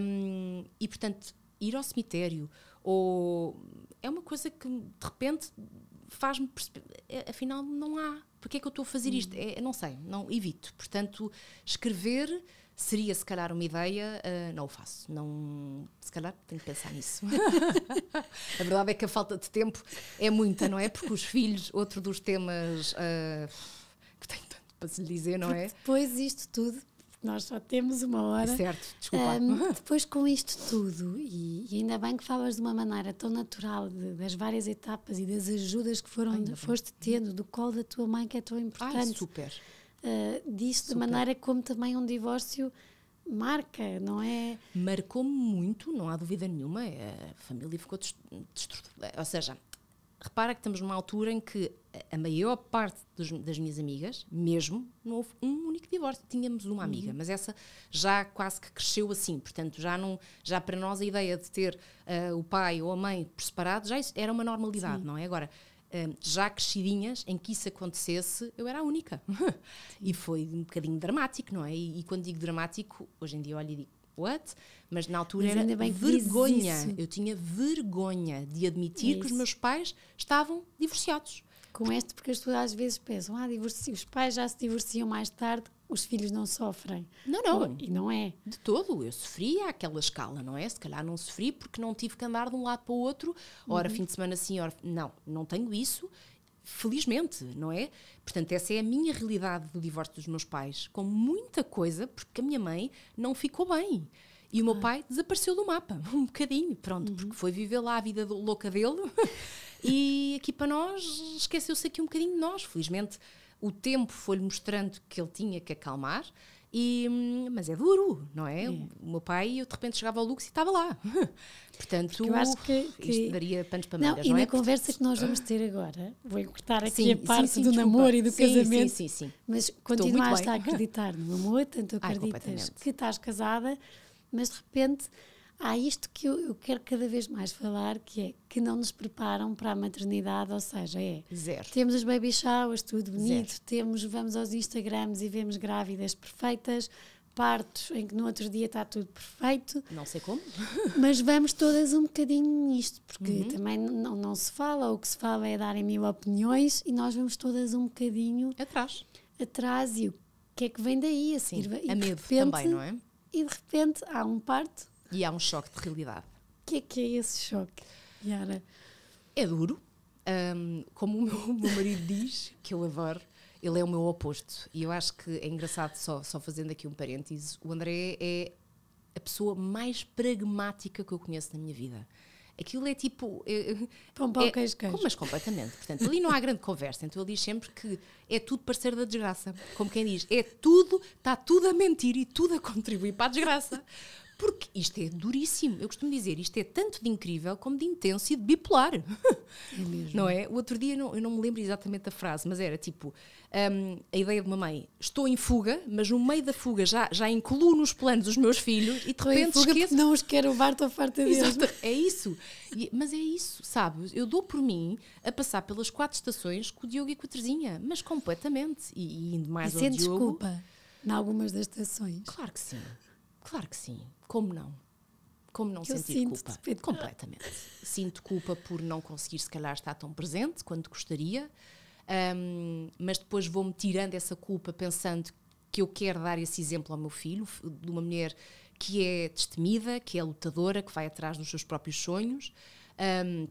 Um, e portanto, ir ao cemitério ou é uma coisa que de repente faz-me perceber, é, afinal não há. Porque é que eu estou a fazer isto? Hum. É, não sei, não evito. Portanto, escrever seria se calhar uma ideia, uh, não o faço. Não, se calhar tenho que pensar nisso. a verdade é que a falta de tempo é muita, não é? Porque os filhos, outro dos temas uh, que tenho tanto para se lhe dizer, não Porque é? Depois isto tudo. Nós só temos uma hora. certo, desculpa. Um, depois com isto tudo, e, e, ainda bem que falas de uma maneira tão natural de, das várias etapas e das ajudas que foram, foste tendo, do colo da tua mãe que é tão importante. Ai, super uh, eh, disto, Super. maneira como também um divórcio marca, não é? Marcou-me muito, não há dúvida nenhuma. A família ficou destruída. Ou seja, repara que estamos numa altura em que a maior parte dos, das minhas amigas, mesmo, não houve um único divórcio. Tínhamos uma uhum. amiga, uhum. mas essa já quase que cresceu assim. Portanto, já não, já para nós a ideia de ter uh, o pai ou a mãe por separado já era uma normalidade, Sim. não é? Agora, já crescidinhas, em que isso acontecesse, eu era a única. e foi um bocadinho dramático, não é? E, e quando digo dramático, hoje em dia olho e digo, what? Mas na altura Mas era vergonha. Eu tinha vergonha de admitir é que os meus pais estavam divorciados. Com este, porque as pessoas às vezes pensam, ah, divorcio, os pais já se divorciam mais tarde, os filhos não sofrem. Não, não. E não é. De todo. Eu sofria àquela escala, não é? Se calhar não sofri porque não tive que andar de um lado para o outro, ora uhum. fim de semana sim, ora. Não, não tenho isso. Felizmente, não é? Portanto, essa é a minha realidade do divórcio dos meus pais, com muita coisa, porque a minha mãe não ficou bem. E o meu ah. pai desapareceu do mapa, um bocadinho, pronto, uhum. porque foi viver lá a vida louca dele e aqui para nós esqueceu-se aqui um bocadinho de nós. Felizmente, o tempo foi-lhe mostrando que ele tinha que acalmar. E, hum, mas é duro, não é? é. O meu pai, eu de repente chegava ao Lux e estava lá. Portanto, eu acho que, que... isto daria panos para mangas, não, E não na é? conversa que nós vamos ter agora, vou cortar aqui sim, a parte sim, sim, do desculpa. namoro e do casamento. Sim, sim, sim. Mas continuaste a acreditar no amor, tanto acreditas Ai, que estás casada, mas de repente Há isto que eu, eu, quero cada vez mais falar, que é que não nos preparam para a maternidade, ou seja, é... Zero. Temos os baby showers, tudo bonito, Zero. temos, vamos aos Instagrams e vemos grávidas perfeitas, partos em que no outro dia está tudo perfeito. Não sei como. mas vamos todas um bocadinho nisto, porque uhum. também não, não se fala, o que se fala é darem mil opiniões e nós vamos todas um bocadinho atrás. Atrás e o que é que vem daí a Sim, e a medo repente, também, não é? E de repente há um parto e há um choque de realidade. O que é que é esse choque, Yara? É duro. Um, como o meu, o meu marido diz, que eu adoro, ele é o meu oposto. E eu acho que é engraçado, só, só fazendo aqui um parêntese, o André é a pessoa mais pragmática que eu conheço na minha vida. Aquilo é tipo. É, é Pão, pão, é, queijo, queijo. Mas completamente. Portanto, ali não há grande conversa. Então ele diz sempre que é tudo parceiro da desgraça. Como quem diz, é tudo, está tudo a mentir e tudo a contribuir para a desgraça. Porque isto é duríssimo. Eu costumo dizer, isto é tanto de incrível como de intenso e de bipolar. É mesmo. Não é? O outro dia, não, eu não me lembro exatamente da frase, mas era tipo: um, a ideia de uma mãe, estou em fuga, mas no meio da fuga já, já incluo nos planos os meus filhos e de repente esqueço. Não os quero levar, a farta deles. Exato, é isso. E, mas é isso, sabe? Eu dou por mim a passar pelas quatro estações com o Diogo e com a Terzinha, mas completamente. E, e indo mais e ao sem é desculpa. Em algumas das estações. Claro que sim. Claro que sim. Como não? Como não sentir culpa? Completamente. sinto culpa por não conseguir, se calhar, estar tão presente quanto gostaria, um, mas depois vou-me tirando essa culpa pensando que eu quero dar esse exemplo ao meu filho, de uma mulher que é destemida, que é lutadora, que vai atrás dos seus próprios sonhos. Um,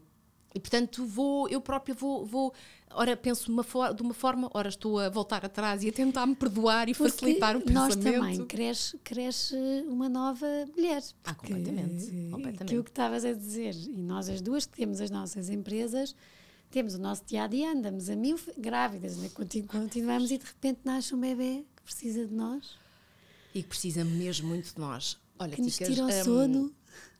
e portanto vou, eu própria vou, vou Ora, penso uma de uma forma, ora estou a voltar atrás e a tentar me perdoar e porque facilitar o pensamento. Nós também cresce, cresce uma nova mulher. Ah, completamente. completamente. Aquilo é que estavas a dizer, e nós as duas que temos as nossas empresas, temos o nosso dia a dia, andamos a mil grávidas, né? continuamos e de repente nasce um bebê que precisa de nós. E que precisa mesmo muito de nós. Olha, que ticas, nos tira o hum, sono.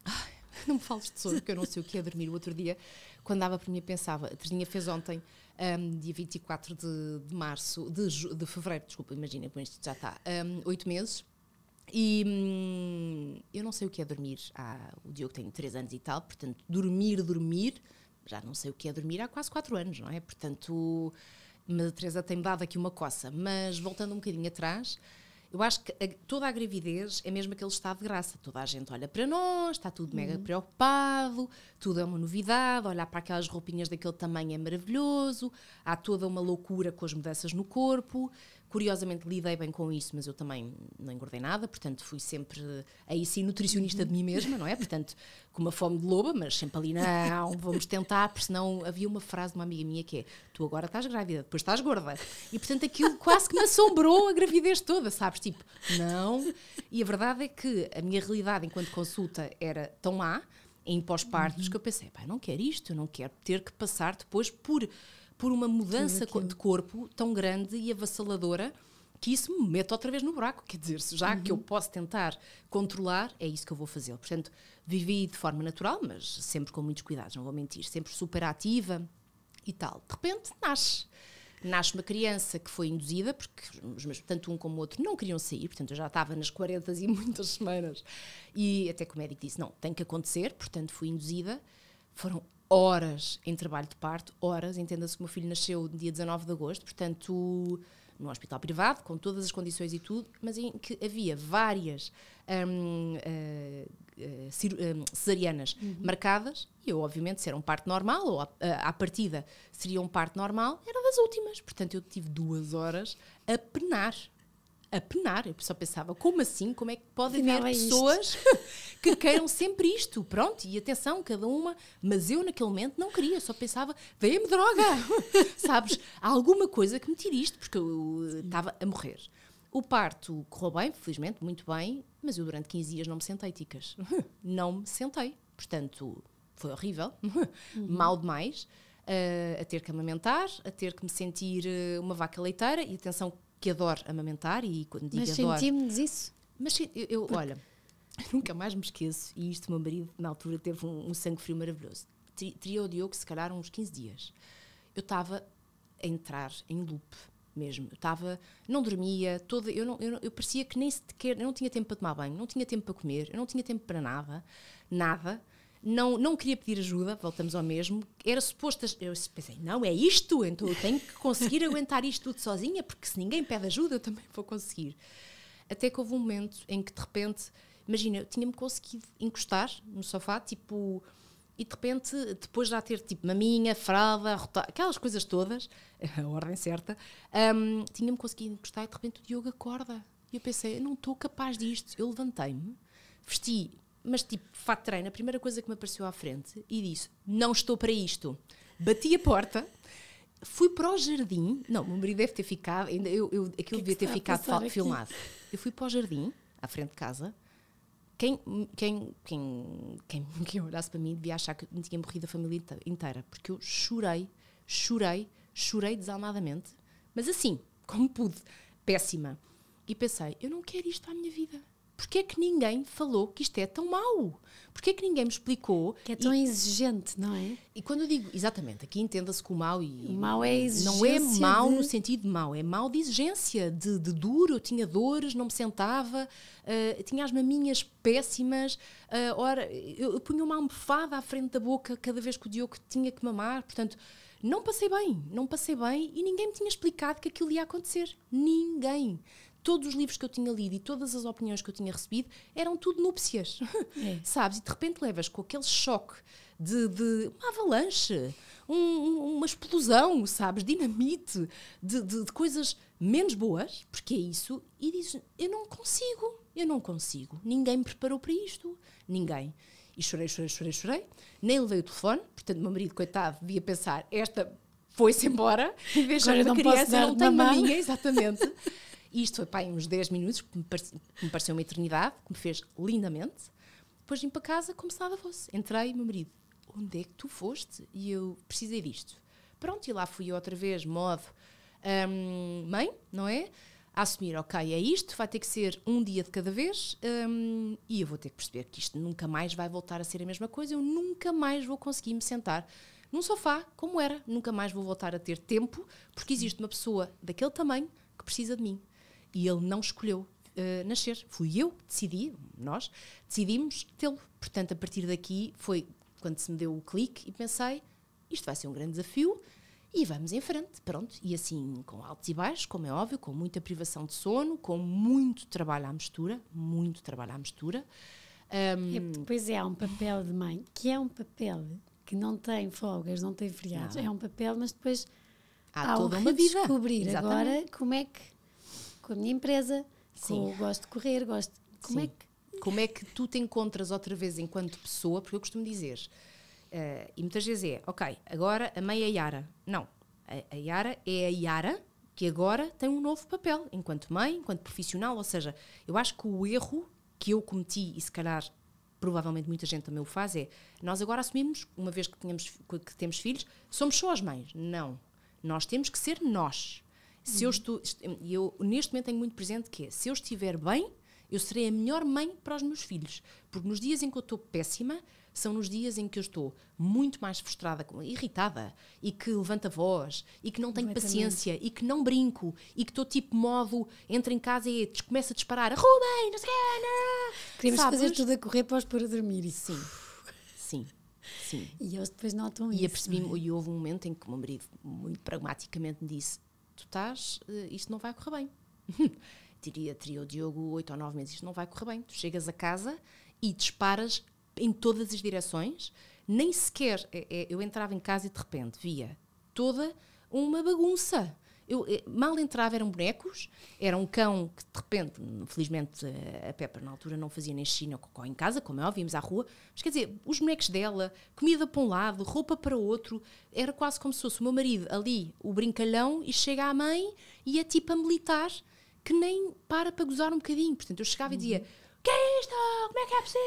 Ai, não me fales de sono, porque eu não sei o que é dormir. O outro dia, quando dava para mim, pensava, a Teresinha fez ontem um, dia 24 de, de março, de, de fevereiro, desculpa, imagina, com isto já está, oito meses. E hum, eu não sei o que é dormir. Há, o Diogo tem 3 anos e tal, portanto, dormir, dormir, já não sei o que é dormir há quase 4 anos, não é? Portanto, mas a Teresa tem dado aqui uma coça. Mas voltando um bocadinho atrás, eu acho que a, toda a gravidez é mesmo aquele estado de graça. Toda a gente olha para nós, está tudo mega uhum. preocupado, tudo é uma novidade, olhar para aquelas roupinhas daquele tamanho é maravilhoso, há toda uma loucura com as mudanças no corpo. Curiosamente lidei bem com isso, mas eu também não engordei nada, portanto fui sempre aí sim nutricionista de mim mesma, não é? Portanto, com uma fome de loba, mas sempre ali, não, vamos tentar, porque senão havia uma frase de uma amiga minha que é: tu agora estás grávida, depois estás gorda. E portanto aquilo quase que me assombrou a gravidez toda, sabes? Tipo, não. E a verdade é que a minha realidade enquanto consulta era tão má em pós-partos uhum. que eu pensei, pá, não quero isto, eu não quero ter que passar depois por por uma mudança de corpo tão grande e avassaladora que isso me mete outra vez no buraco. Quer dizer, se já uhum. que eu uhum. posso tentar controlar, é isso que eu vou fazer. Portanto, vivi de forma natural, mas sempre com muitos cuidados, não vou mentir. Sempre super ativa e tal. De repente, nasce. Nasce uma criança que foi induzida, porque os meus, tanto um como o outro não queriam sair, portanto eu já estava nas 40 e muitas semanas. E até que o médico disse: não, tem que acontecer, portanto fui induzida. Foram horas em trabalho de parto, horas, entenda-se que o meu filho nasceu no dia 19 de agosto, portanto, num hospital privado, com todas as condições e tudo, mas em que havia várias uh, uh, cesarianas uhum. marcadas, e eu, obviamente, se era um parto normal, ou eh, à partida seria um parto normal, era das últimas. Portanto, eu tive duas horas a penar, a penar. Eu só pensava, como assim? Como é que pode haver é pessoas isto. que queiram sempre isto? Pronto, e atenção, cada uma. Mas eu, naquele momento, não queria, só pensava, vem-me droga! Sabes? Há alguma coisa que me tire isto, porque eu estava eh, a morrer. O parto correu bem, felizmente, muito bem, mas eu durante 15 dias não me sentei, Ticas. Não me sentei. Portanto, foi horrível, uhum. mal demais. Uh, a ter que amamentar, a ter que me sentir eh, uma vaca leiteira, e atenção, que adoro amamentar e quando digo Mas sentimos isso. Mas eu, eu Porque... olha, nunca mais me esqueço, e isto meu marido na altura teve um, um sangue frio maravilhoso. Tri, teria odiou que se calhar uns 15 dias. Eu estava a entrar em loop mesmo. Eu estava, não dormia, toda, eu, não, eu, não, eu parecia que nem sequer, eu não tinha tempo para tomar banho, não tinha tempo para comer, eu não tinha tempo para nada, nada não, não queria pedir ajuda, voltamos ao mesmo. Era suposto. Eu pensei, não, é isto, então eu tenho que conseguir aguentar isto tudo sozinha, porque se ninguém pede ajuda, eu também vou conseguir. Até que houve um momento em que, de repente, imagina, eu tinha-me conseguido encostar no sofá, tipo. E de repente, depois de já ter tipo maminha, fralda, rota, aquelas coisas todas, a ordem certa, um, tinha-me conseguido encostar e de repente o Diogo acorda. E eu pensei, eu não estou capaz disto. Eu levantei-me, vesti mas tipo, fato treino, a primeira coisa que me apareceu à frente e disse: Não estou para isto. Bati a porta, fui para o jardim. Não, o meu marido deve ter ficado, ainda eu, eu, aquilo que é devia que ter ficado filmado. Eu fui para o jardim, à frente de casa. Quem, quem, quem, quem, quem olhasse para mim devia achar que me tinha morrido a família inteira, porque eu chorei, chorei, chorei desalmadamente, mas assim, como pude, péssima. E pensei: Eu não quero isto para a minha vida Porquê é que ninguém falou que isto é tão mau? Porquê é que ninguém me explicou? Que é tão e, exigente, não é? E quando eu digo, exatamente, aqui entenda-se que o mau e. O mau é exigência. Não é mau de... no sentido de mau, é mau de exigência, de, de duro. Eu tinha dores, não me sentava, uh, tinha as maminhas péssimas. Uh, ora, eu, eu punha uma almofada à frente da boca cada vez que o Diogo tinha que mamar. Portanto, não passei bem, não passei bem e ninguém me tinha explicado que aquilo ia acontecer. Ninguém todos os livros que eu tinha lido e todas as opiniões que eu tinha recebido eram tudo núpcias, é. sabes? E de repente levas com aquele choque de, de uma avalanche, um, uma explosão, sabes? Dinamite, de, de, de coisas menos boas, porque é isso, e dizes: Eu não consigo, eu não consigo, ninguém me preparou para isto, ninguém. E chorei, chorei, chorei, chorei. Nem levei o telefone, portanto, meu marido, coitado, devia pensar: esta foi-se embora, deixar uma criança, não tem maminha, exatamente. isto foi pá, uns 10 minutos, que me, pareceu, me pareceu uma eternidade, que me fez lindamente. Depois vim para casa como se nada fosse. Entrei, meu marido, onde é que tu foste? E eu precisei disto. Pronto, e lá fui eu outra vez, modo hum, mãe, não é? A assumir, ok, é isto, vai ter que ser um dia de cada vez hum, e eu vou ter que perceber que isto nunca mais vai voltar a ser a mesma coisa, eu nunca mais vou conseguir me sentar num sofá como era, nunca mais vou voltar a ter tempo, porque existe uma pessoa daquele tamanho que precisa de mim e ele não escolheu uh, nascer. Fui eu que decidi, nós decidimos tê-lo. Portanto, a partir daqui foi quando se me deu o clique e pensei: isto vai ser um grande desafio e vamos em frente, pronto. E assim, com altos e baixos, como é óbvio, com muita privação de sono, com muito trabalho à mistura, muito trabalho à mistura. Um, é, pois é, há um papel de mãe, que é um papel que não tem folgas, não tem feriados, é um papel, mas depois há, há toda uma vida. descobrir Exatamente. agora como é que com a minha empresa, Sim. com gosto de correr, gosto. De... Como Sim. é que como é que tu te encontras outra vez enquanto pessoa? Porque eu costumo dizer uh, e muitas vezes é, ok, agora a mãe é a Yara. Não, a, a Yara é a Yara que agora tem um novo papel enquanto mãe, enquanto profissional. Ou seja, eu acho que o erro que eu cometi e se calhar provavelmente muita gente também o faz, é nós agora assumimos, uma vez que, tínhamos, que temos filhos, somos só as mães. Não. Nós temos que ser nós. Se eu estou, e eu neste momento tenho muito presente que é, se eu estiver bem, eu serei a melhor mãe para os meus filhos. Porque nos dias em que eu estou péssima, são nos dias em que eu estou muito mais frustrada, irritada, e que levanta a voz, e que não tenho paciência, e que não brinco, e que estou tipo modo, entro em casa e começo a disparar, arrumem, não sei o Queremos Sabes? fazer tudo a correr para os pôr a dormir. E sim, sim. Sim. E eles depois notam e isso. E apercebi-me, é? e houve um momento em que o meu marido, muito pragmaticamente, me disse: tu estás, eh, isto não vai correr bem. Diria, teria o Diogo oito ou nove meses, isto não vai correr bem. Tu chegas a casa e disparas em todas as direções, nem sequer, é, é, eu entrava em casa e de repente via toda uma bagunça eu, eh, mal entrava, eram bonecos, era um cão que de repente, felizmente eh, a Peppa na altura não fazia nem China ou cocó em casa, como é óbvio, íamos à rua, mas quer dizer, os bonecos dela, comida para um lado, roupa para outro, era quase como se fosse o meu marido ali, o brincalhão, e chega à mãe e é tipo a militar que nem para para gozar um bocadinho. Portanto, eu chegava uhum. e dizia que é isto? Como é que é possível?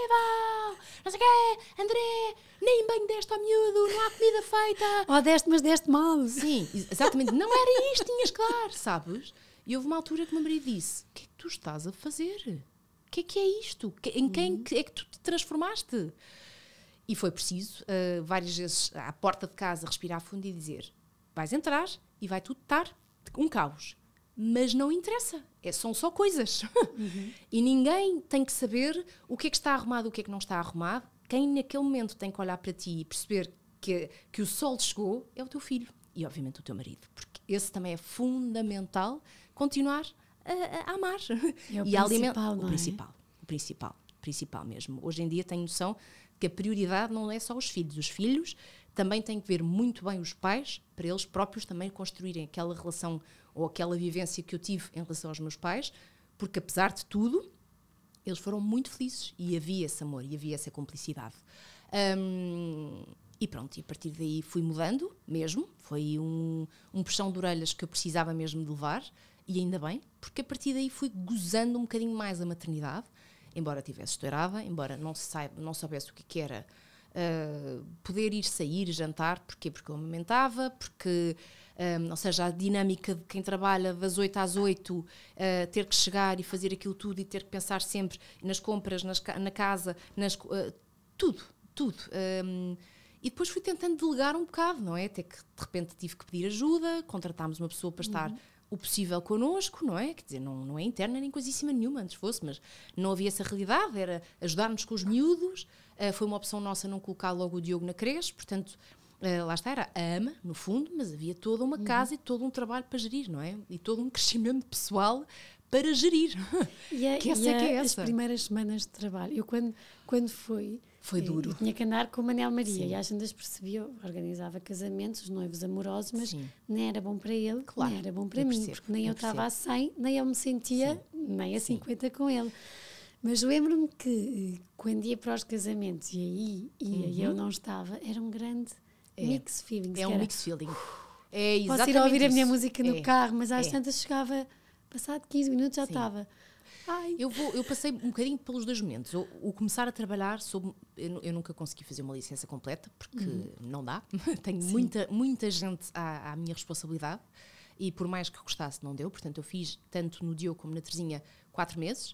Não sei o quê, André, nem bem deste ao miúdo, não há comida feita. oh, deste, mas deste mal. Sim, exatamente, não era isto, tinhas claro, sabes? E houve uma altura que o meu marido disse: O que é que tu estás a fazer? O que é que é isto? Em quem hum. é que tu te transformaste? E foi preciso, uh, várias vezes à porta de casa, respirar fundo e dizer: Vais entrar e vai tudo estar um caos. Mas não interessa. É, são só coisas. Uhum. e ninguém tem que saber o que é que está arrumado, o que é que não está arrumado. Quem naquele momento tem que olhar para ti e perceber que, que o sol chegou é o teu filho e, obviamente, o teu marido. Porque esse também é fundamental continuar a, a amar. É o e principal, não é? O principal. O principal. Principal mesmo. Hoje em dia tenho noção que a prioridade não é só os filhos. Os filhos também têm que ver muito bem os pais para eles próprios também construírem aquela relação ou aquela vivência que eu tive em relação aos meus pais, porque apesar de tudo, eles foram muito felizes e havia esse amor e havia essa cumplicidade. Um, e pronto, e a partir daí fui mudando mesmo, foi um, um puxão de orelhas que eu precisava mesmo de levar, e ainda bem, porque a partir daí fui gozando um bocadinho mais a maternidade, embora tivesse estourada, embora não, saiba, não soubesse o que, é que era uh, poder ir sair, jantar, porquê? Porque eu amamentava, porque, um, eh, ou seja, a dinâmica de quem trabalha das 8 às 8, uh, eh, ter que chegar e fazer aquilo tudo e ter que pensar sempre nas compras, nas, na casa, nas, uh, tudo, tudo. Um, e depois fui tentando delegar um bocado, não é? Até que de repente tive que pedir ajuda, contratámos uma pessoa para estar uhum. o possível connosco, não é? Quer dizer, não, não é interna nem coisíssima nenhuma, antes fosse, mas não havia essa realidade, era ajudar-nos com os miúdos. Eh, foi uma opção nossa não colocar logo o Diogo na creche, portanto, uh, lá está, era a ama, no fundo, mas havia toda uma uhum. casa e todo um trabalho para gerir, não é? E todo um crescimento pessoal para gerir. E a, é, que essa e a, é que é, é essa. As primeiras semanas de trabalho, eu quando, quando fui. Foi eh, duro. Eu, eu tinha que andar com o Manel Maria Sim. e às vezes percebia, organizava casamentos, noivos amorosos, mas Sim. nem era bom para ele, claro, nem era bom para mim, percebo, porque nem eu estava a 100, nem eu me sentia Sim. nem a 50 com ele. Mas lembro-me que eh, quando ia para os casamentos e aí ia, uhum. eu não estava, era um grande é. mix feeling. É um mix feeling. É exatamente Posso ir a ouvir isso. a minha música no é. carro, mas às é. tantas chegava, passado 15 minutos já estava. Eu, vou, eu passei um bocadinho pelos dois momentos. O, o começar a trabalhar, sob, eu, eu, nunca consegui fazer uma licença completa, porque uhum. não dá. Tenho muita, muita gente à, à, minha responsabilidade e por mais que gostasse, não deu. Portanto, eu fiz tanto no Diogo como na terzinha quatro meses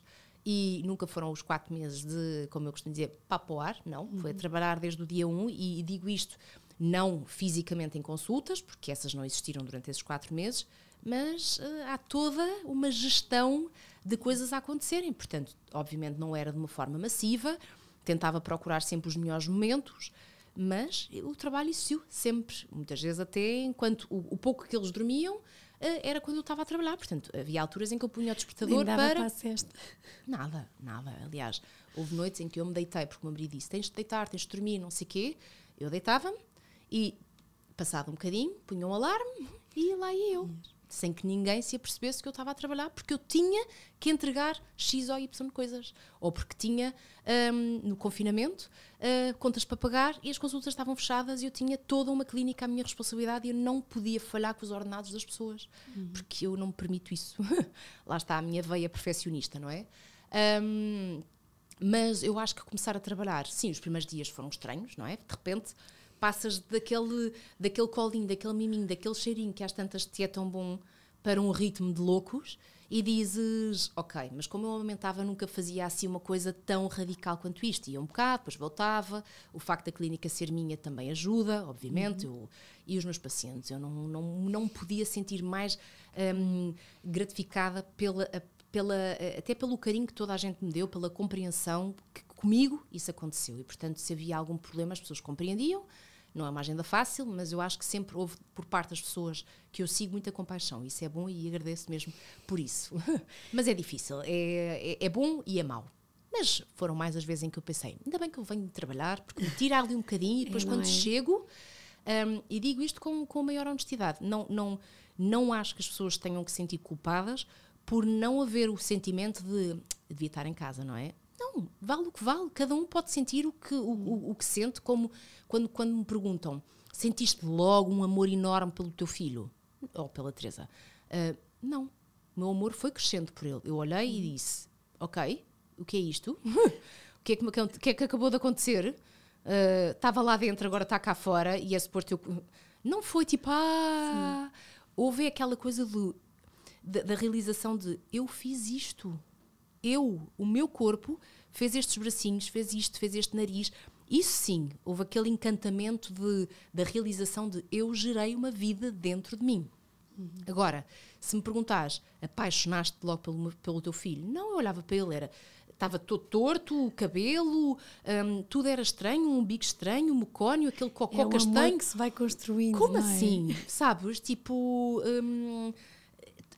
e nunca foram os quatro meses de, como eu costumo dizer, papoar, não. Uhum. Foi a uhum. trabalhar desde o dia um e, e digo isto não fisicamente em consultas, porque essas não existiram durante esses quatro meses, mas uh, há toda uma gestão de coisas a acontecerem. Portanto, obviamente não era de uma forma massiva, tentava procurar sempre os melhores momentos, mas o trabalho existiu sempre. Muitas vezes, até enquanto o, o pouco que eles dormiam, eh, era quando eu estava a trabalhar. Portanto, havia alturas em que eu punha o despertador para. para nada, nada. Aliás, houve noites em que eu me deitei, porque o meu marido disse: tens de deitar, tens de dormir, não sei o quê. Eu deitava-me e, passado um bocadinho, punha um alarme e lá ia eu sem que ninguém se apercebesse que eu estava a trabalhar, porque eu tinha que entregar X ou Y coisas. Ou porque tinha, um, no confinamento, uh, contas para pagar e as consultas estavam fechadas e eu tinha toda uma clínica à minha responsabilidade e eu não podia falhar com os ordenados das pessoas, uhum. porque eu não me permito isso. Lá está a minha veia perfeccionista, não é? Um, mas eu acho que começar a trabalhar, sim, os primeiros dias foram estranhos, não é? De repente passas daquele, daquele colinho, daquele miminho, daquele cheirinho que às tantas te é tão bom para um ritmo de loucos e dizes, ok, mas como eu amamentava nunca fazia assim uma coisa tão radical quanto isto, ia um bocado, depois voltava, o facto da clínica ser minha também ajuda, obviamente, uhum. eu, e os meus pacientes, eu não, não, não podia sentir mais hum, gratificada pela, pela, até pelo carinho que toda a gente me deu, pela compreensão que comigo isso aconteceu, e portanto se havia algum problema as pessoas compreendiam, não é uma agenda fácil, mas eu acho que sempre houve, por parte das pessoas que eu sigo, muita compaixão. Isso é bom e agradeço mesmo por isso. mas é difícil. É, é, é bom e é mau. Mas foram mais as vezes em que eu pensei, ainda bem que eu venho trabalhar, porque me tira ali um bocadinho e é, depois é, quando é? chego, um, e digo isto com, com a maior honestidade, não, não, não acho que as pessoas tenham que sentir culpadas por não haver o sentimento de devia estar em casa, não é? vale, vale o que vale. Cada um pode sentir o que, o, o, o que sente, como quando, quando me perguntam: sentiste logo um amor enorme pelo teu filho? Ou pela Teresa? Uh, não. O meu amor foi crescendo por ele. Eu olhei e disse: Ok, o que é isto? o, que é que, me, o que, é que acabou de acontecer? Ah, estava uh, lá dentro, agora está cá fora e é suposto eu. Não foi tipo, ah. Houve aquela coisa do, da, da realização de eu fiz isto eu, o meu corpo, fez estes bracinhos, fez isto, fez este nariz. Isso sim, houve aquele encantamento de, da realização de eu gerei uma vida dentro de mim. Uhum. Agora, se me perguntares, apaixonaste-te logo pelo, pelo teu filho? Não, eu olhava para ele, era estava todo torto, o cabelo, hum, tudo era estranho, um bico estranho, um mocónio, aquele cocó é castanho. que se vai construindo. Como é? assim? Sabes? Tipo. Hum,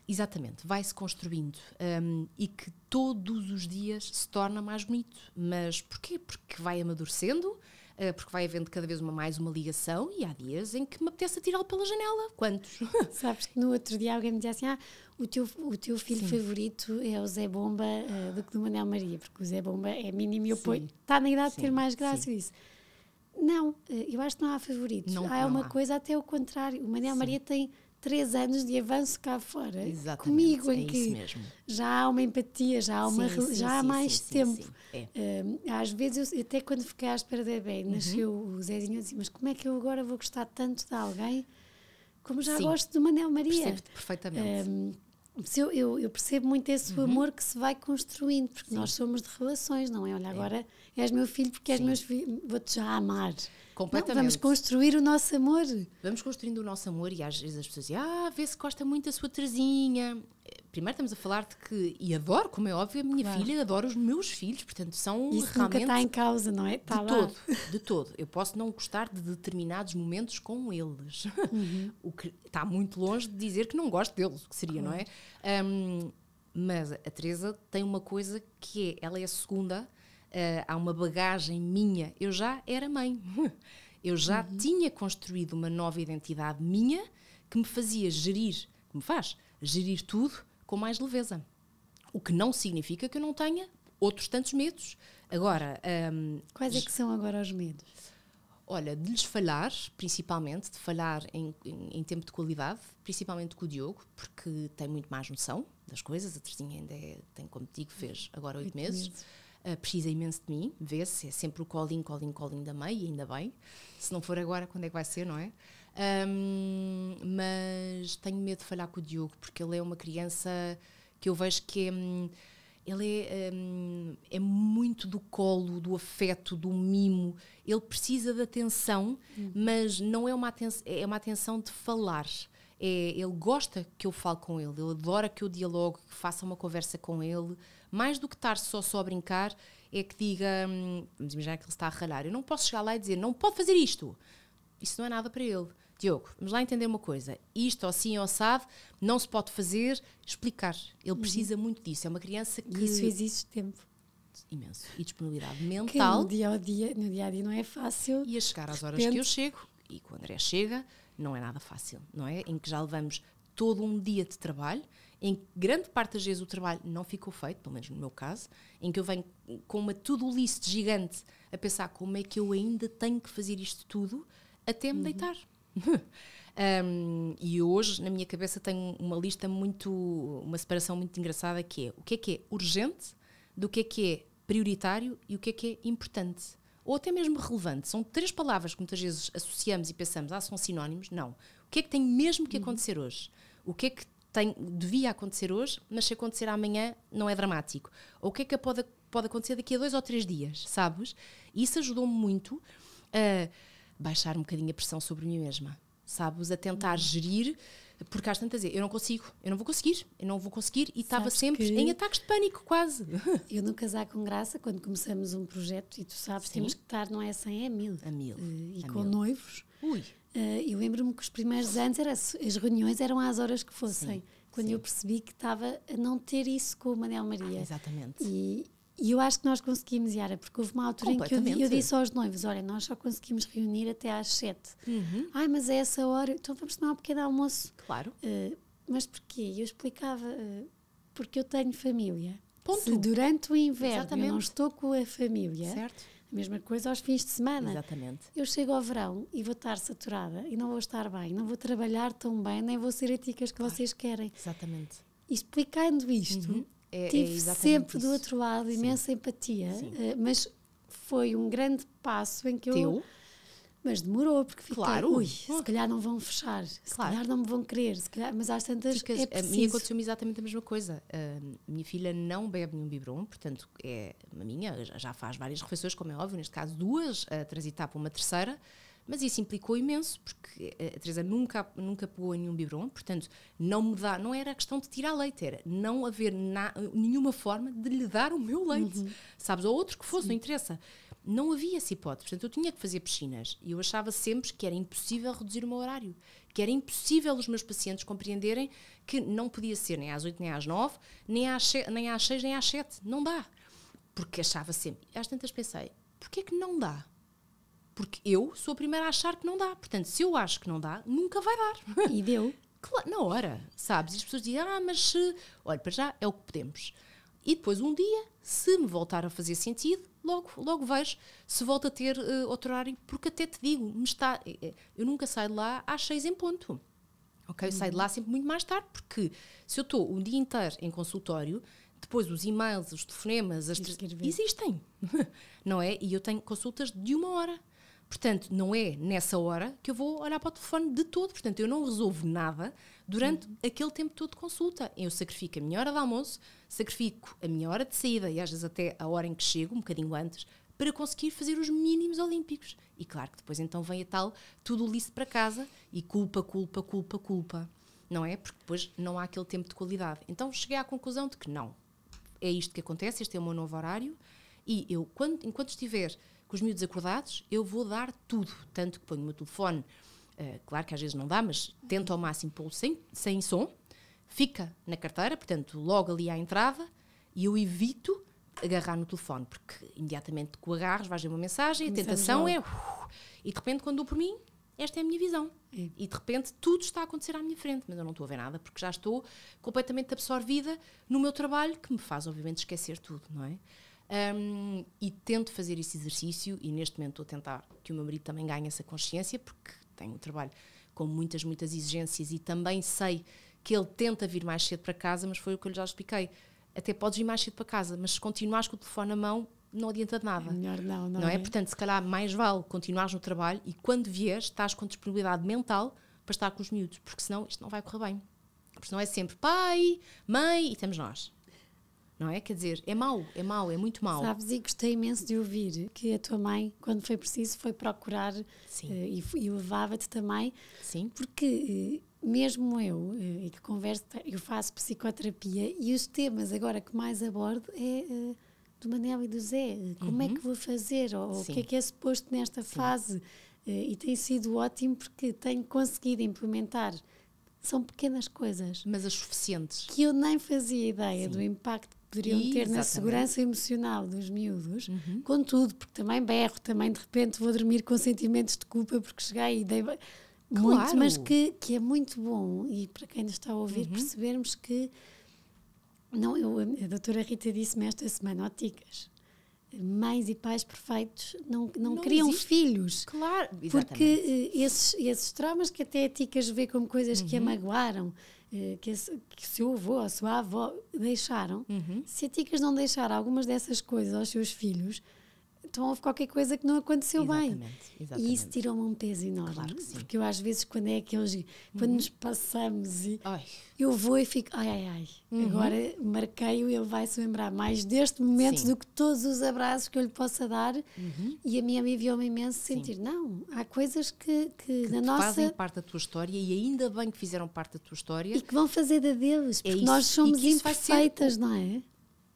Exatamente, vai-se construindo um, e que todos os dias se torna mais bonito. Mas porquê? Porque vai amadurecendo, uh, porque vai havendo cada vez uma, mais uma ligação e há dias em que me apetece atirá lo pela janela. Quantos? Sabes que no outro dia alguém me dizia assim: ah, o teu, o teu filho Sim. favorito é o Zé Bomba uh, do que do Manel Maria, porque o Zé Bomba é mínimo e apoio. Está na idade Sim. de ter mais graça isso. Não, eh, eu acho que não há favoritos. Não, há não uma há. coisa até o contrário. O Manel Maria tem três anos de avanço cá fora. Exatamente, comigo, é em que já há uma empatia, já há, uma, sim, sim, já há mais sim, tempo. É. Hum, às vezes, eu, até quando fiquei à espera da bem, uhum. nasceu o Zezinho, eu disse, mas como é que eu agora vou gostar tanto de alguém como já gosto do Manel Maria? Percebo-te perfeitamente. Um, eu, eu, eu, percebo muito esse uhum. amor que se vai construindo, porque nós somos de relações, não é? Olha, é. agora és meu filho porque és meu filho, vou-te já amar. Completamente. Não, vamos construir o nosso amor. Vamos construindo o nosso amor e às vezes as pessoas dizem, ah, vê se gosta muito da sua Terezinha. Eh, primeiro estamos a falar de que, e adoro, como é óbvio, a minha claro. filha, adoro os meus filhos, portanto são Isso realmente... nunca está em causa, não é? Está de lá. todo, de todo. Eu posso não gostar de determinados momentos com eles. Uhum. o que está muito longe de dizer que não gosto deles, o que seria, claro. não é? Um, mas a Teresa tem uma coisa que é, ela é a segunda eh, há uma bagagem minha. Eu já era mãe. Eu já uhum. tinha construído uma nova identidade minha que me fazia gerir, que me faz gerir tudo com mais leveza. O que não significa que eu não tenha outros tantos medos. Agora. Um, ehm, Quais é que são agora os medos? Olha, de lhes falhar, principalmente, de falhar em, em, em, tempo de qualidade, principalmente com o Diogo, porque tem muito mais noção das coisas. A Terzinha ainda é, tem, como te digo, fez agora oito meses. meses uh, precisa imenso de mim, vê-se, é sempre o colinho, colinho, colinho da mãe, e ainda bem. Se não for agora, quando é que vai ser, não é? Um, mas tenho medo de falhar com o Diogo, porque ele é uma criança que eu vejo que é. Hum, ele é, hum, é, muito do colo, do afeto, do mimo. Ele precisa de atenção, hum. mas não é uma atenção, é uma atenção de falar. É, ele gosta que eu fale com ele, ele adora que eu dialogue, que faça uma conversa com ele mais do que estar só só a brincar, é que diga, hum, vamos imaginar que ele está a ralhar, eu não posso chegar lá e dizer, não pode fazer isto. Isso não é nada para ele. Diogo, vamos lá entender uma coisa. Isto, ou sim ou sabe, não se pode fazer, explicar. Ele uhum. precisa muito disso. É uma criança que. Isso existe tempo imenso. E disponibilidade mental. Que no dia a dia, no dia a dia não é fácil. E a chegar às horas que eu chego e quando o André chega, não é nada fácil, não é? Em que já levamos todo um dia de trabalho em grande parte das vezes o trabalho não ficou feito, pelo menos no meu caso, em que eu venho com uma tudo list gigante a pensar como é que eu ainda tenho que fazer isto tudo até me uhum. deitar. um, e hoje na minha cabeça tenho uma lista muito, uma separação muito engraçada que é o que é que é urgente, do que é que é prioritário e o que é que é importante ou até mesmo relevante. São três palavras que muitas vezes associamos e pensamos, ah, são sinónimos. Não. O que é que tem mesmo que uhum. acontecer uhum. hoje? O que é que tem, devia acontecer hoje, mas se acontecer amanhã não é dramático. Ou o que é que pode, pode acontecer daqui a dois ou três dias, sabes? isso ajudou-me muito a baixar um bocadinho a pressão sobre mim mesma, sabes? A tentar uhum. gerir, porque às tantas eu não consigo, eu não vou conseguir, eu não vou conseguir, e estava sempre em ataques de pânico, quase. Eu no Casar com Graça, quando começamos um projeto, e tu sabes, Sim. temos que estar, não é 100, é mil. A mil. Eh, e, a com mil. noivos Ui. Uh, eu lembro-me que os primeiros anos era, as reuniões eram às horas que fossem. Sim, quando sim. eu percebi que estava a não ter isso com o Manel Maria. Ah, exatamente. E, e, eu acho que nós conseguimos, Yara, porque houve uma altura em que eu, eu, disse aos noivos: olha, nós só conseguimos reunir até às sete. Uhum. Ai, mas é essa hora, então vamos tomar um pequeno almoço. Claro. Uh, mas porquê? Eu explicava: uh, porque eu tenho família. Ponto. Se durante o inverno não estou com a família. Certo a mesma coisa aos fins de semana. Exatamente. Eu chego ao verão e vou estar saturada e não vou estar bem, não vou trabalhar tão bem, nem vou ser tica que claro. vocês querem. Exatamente. Explicando isto, uhum. é, é tive é sempre isso. do outro lado imensa Sim. empatia, Sim. Eh, mas foi um grande passo em que Teu? eu mas demorou, porque fiquei, claro. ui, se calhar não vão fechar, se claro. calhar não me vão querer, se calhar, mas às tantas Ficas, é preciso. A mim aconteceu-me exatamente a mesma coisa. minha filha não bebe nenhum biberon, portanto é a minha, já faz várias refeições, como é óbvio, neste caso duas, a transitar para uma terceira, mas isso implicou imenso, porque eh, a Teresa nunca, nunca pegou em nenhum biberon, portanto não dá, não era a questão de tirar leite, era não haver na, nenhuma forma de lhe dar o meu leite, uhum. sabes, ou outro que fosse, Sim. não interessa. Não havia essa hipótese, portanto eu tinha que fazer piscinas e eu achava sempre que era impossível reduzir o meu horário, que era impossível os meus pacientes compreenderem que não podia ser nem às 8, nem às 9, nem às, 6, nem às 6, nem às 7, não dá. Porque achava sempre, às tantas pensei, porquê que não dá? Porque eu sou a primeira a achar que não dá, portanto se eu acho que não dá, nunca vai dar. E deu? Claro, na hora, sabes? E as pessoas dizem, ah, mas eh, olha, para já é o que podemos e depois um dia, se me voltar a fazer sentido, logo, logo vejo se volta a ter uh, outro horário, porque até te digo, me está, eh, eh, eu nunca saio de lá às seis em ponto. Ok? Eu saio de lá uhum. sempre muito mais tarde, porque se eu estou um dia inteiro em consultório, depois os e-mails, os telefonemas, as existem, não é? E eu tenho consultas de uma hora. Portanto, não é nessa hora que eu vou olhar para o telefone de todo. Portanto, eu não resolvo nada, durante aquele tempo todo de consulta. Eu sacrifico a minha hora de almoço, sacrifico a minha hora de saída e às vezes até a hora em que chego, um bocadinho antes, para conseguir fazer os mínimos olímpicos. E claro que depois então vem a tal tudo listo para casa e culpa, culpa, culpa, culpa. Não é? Porque depois não há aquele tempo de qualidade. Então cheguei à conclusão de que não. É isto que acontece, este é o meu novo horário e eu, quando, enquanto estiver com os miúdos acordados, eu vou dar tudo. Tanto que ponho o meu telefone eh, claro que às vezes não dá, mas tenta ao máximo pô-lo sem, sem som, fica na carteira, portanto, logo ali à entrada, e eu evito agarrar no telefone, porque imediatamente que o agarras, vais ver uma mensagem, a tentação é. Uh, e de repente, quando dou por mim, esta é a minha visão. É. E de repente tudo está a acontecer à minha frente, mas eu não estou a ver nada porque já estou completamente absorvida no meu trabalho, que me faz, obviamente, esquecer tudo, não é? Um, e tento fazer esse exercício, e neste momento estou a tentar que o meu marido também ganhe essa consciência, porque tenho o trabalho com muitas, muitas exigências e também sei que ele tenta vir mais cedo para casa, mas foi o que eu lhe já expliquei. Até podes vir mais cedo para casa, mas se continuares com o telefone na mão, não adianta de nada. É melhor não, não, não é? é? Portanto, se calhar mais vale continuares no trabalho e quando vieres estás com disponibilidade mental para estar com os miúdos, porque senão isto não vai correr bem. Porque senão é sempre pai, mãe e estamos nós não é? Quer dizer, é mau, é mau, é muito mau. Sabes, e gostei imenso de ouvir que a tua mãe, quando foi preciso, foi procurar uh, e, e levava-te também. Sim. Porque uh, mesmo eu, uh, e que converso, eu faço psicoterapia e os temas agora que mais abordo é do Manel e do Zé. Como é uhum. é que vou fazer? Ou, o que é que é suposto nesta Sim. fase? e tem sido ótimo porque tenho conseguido implementar são pequenas coisas. Mas as suficientes. Que eu nem fazia ideia Sim. do impacto poderiam e, ter exatamente. na segurança emocional dos miúdos, uhum. contudo, porque também berro, também de repente vou dormir com sentimentos de culpa porque cheguei e dei. Claro. Muito, mas que, que é muito bom, e para quem nos está a ouvir, uhum. percebermos que. Não, eu, a doutora Rita disse-me esta semana, ó ticas, mães e pais perfeitos não, não, não criam existe. filhos. Claro, exatamente. Porque eh, esses, esses traumas que até a ticas vê como coisas uhum. que a uhum. magoaram, eh, que, que seu avô ou a sua avó deixaram, uhum. se a Ticas não deixar algumas dessas coisas aos seus filhos, então houve qualquer coisa que não aconteceu exatamente, bem. Exatamente. E isso tirou-me um peso enorme. Claro porque eu às vezes quando é aqueles, uhum. quando nos uhum. passamos e ai. eu vou e fico, ai ai ai, uhum. agora marquei-o e ele vai se lembrar mais deste momento Sim. do que todos os abraços que eu lhe possa dar. Uhum. E a minha me enviou-me imenso Sim. sentir, não, há coisas que, que, que na nossa... fazem parte da tua história e ainda bem que fizeram parte da tua história. E que vão fazer da deles, é porque é nós somos imperfeitas, ser... não é?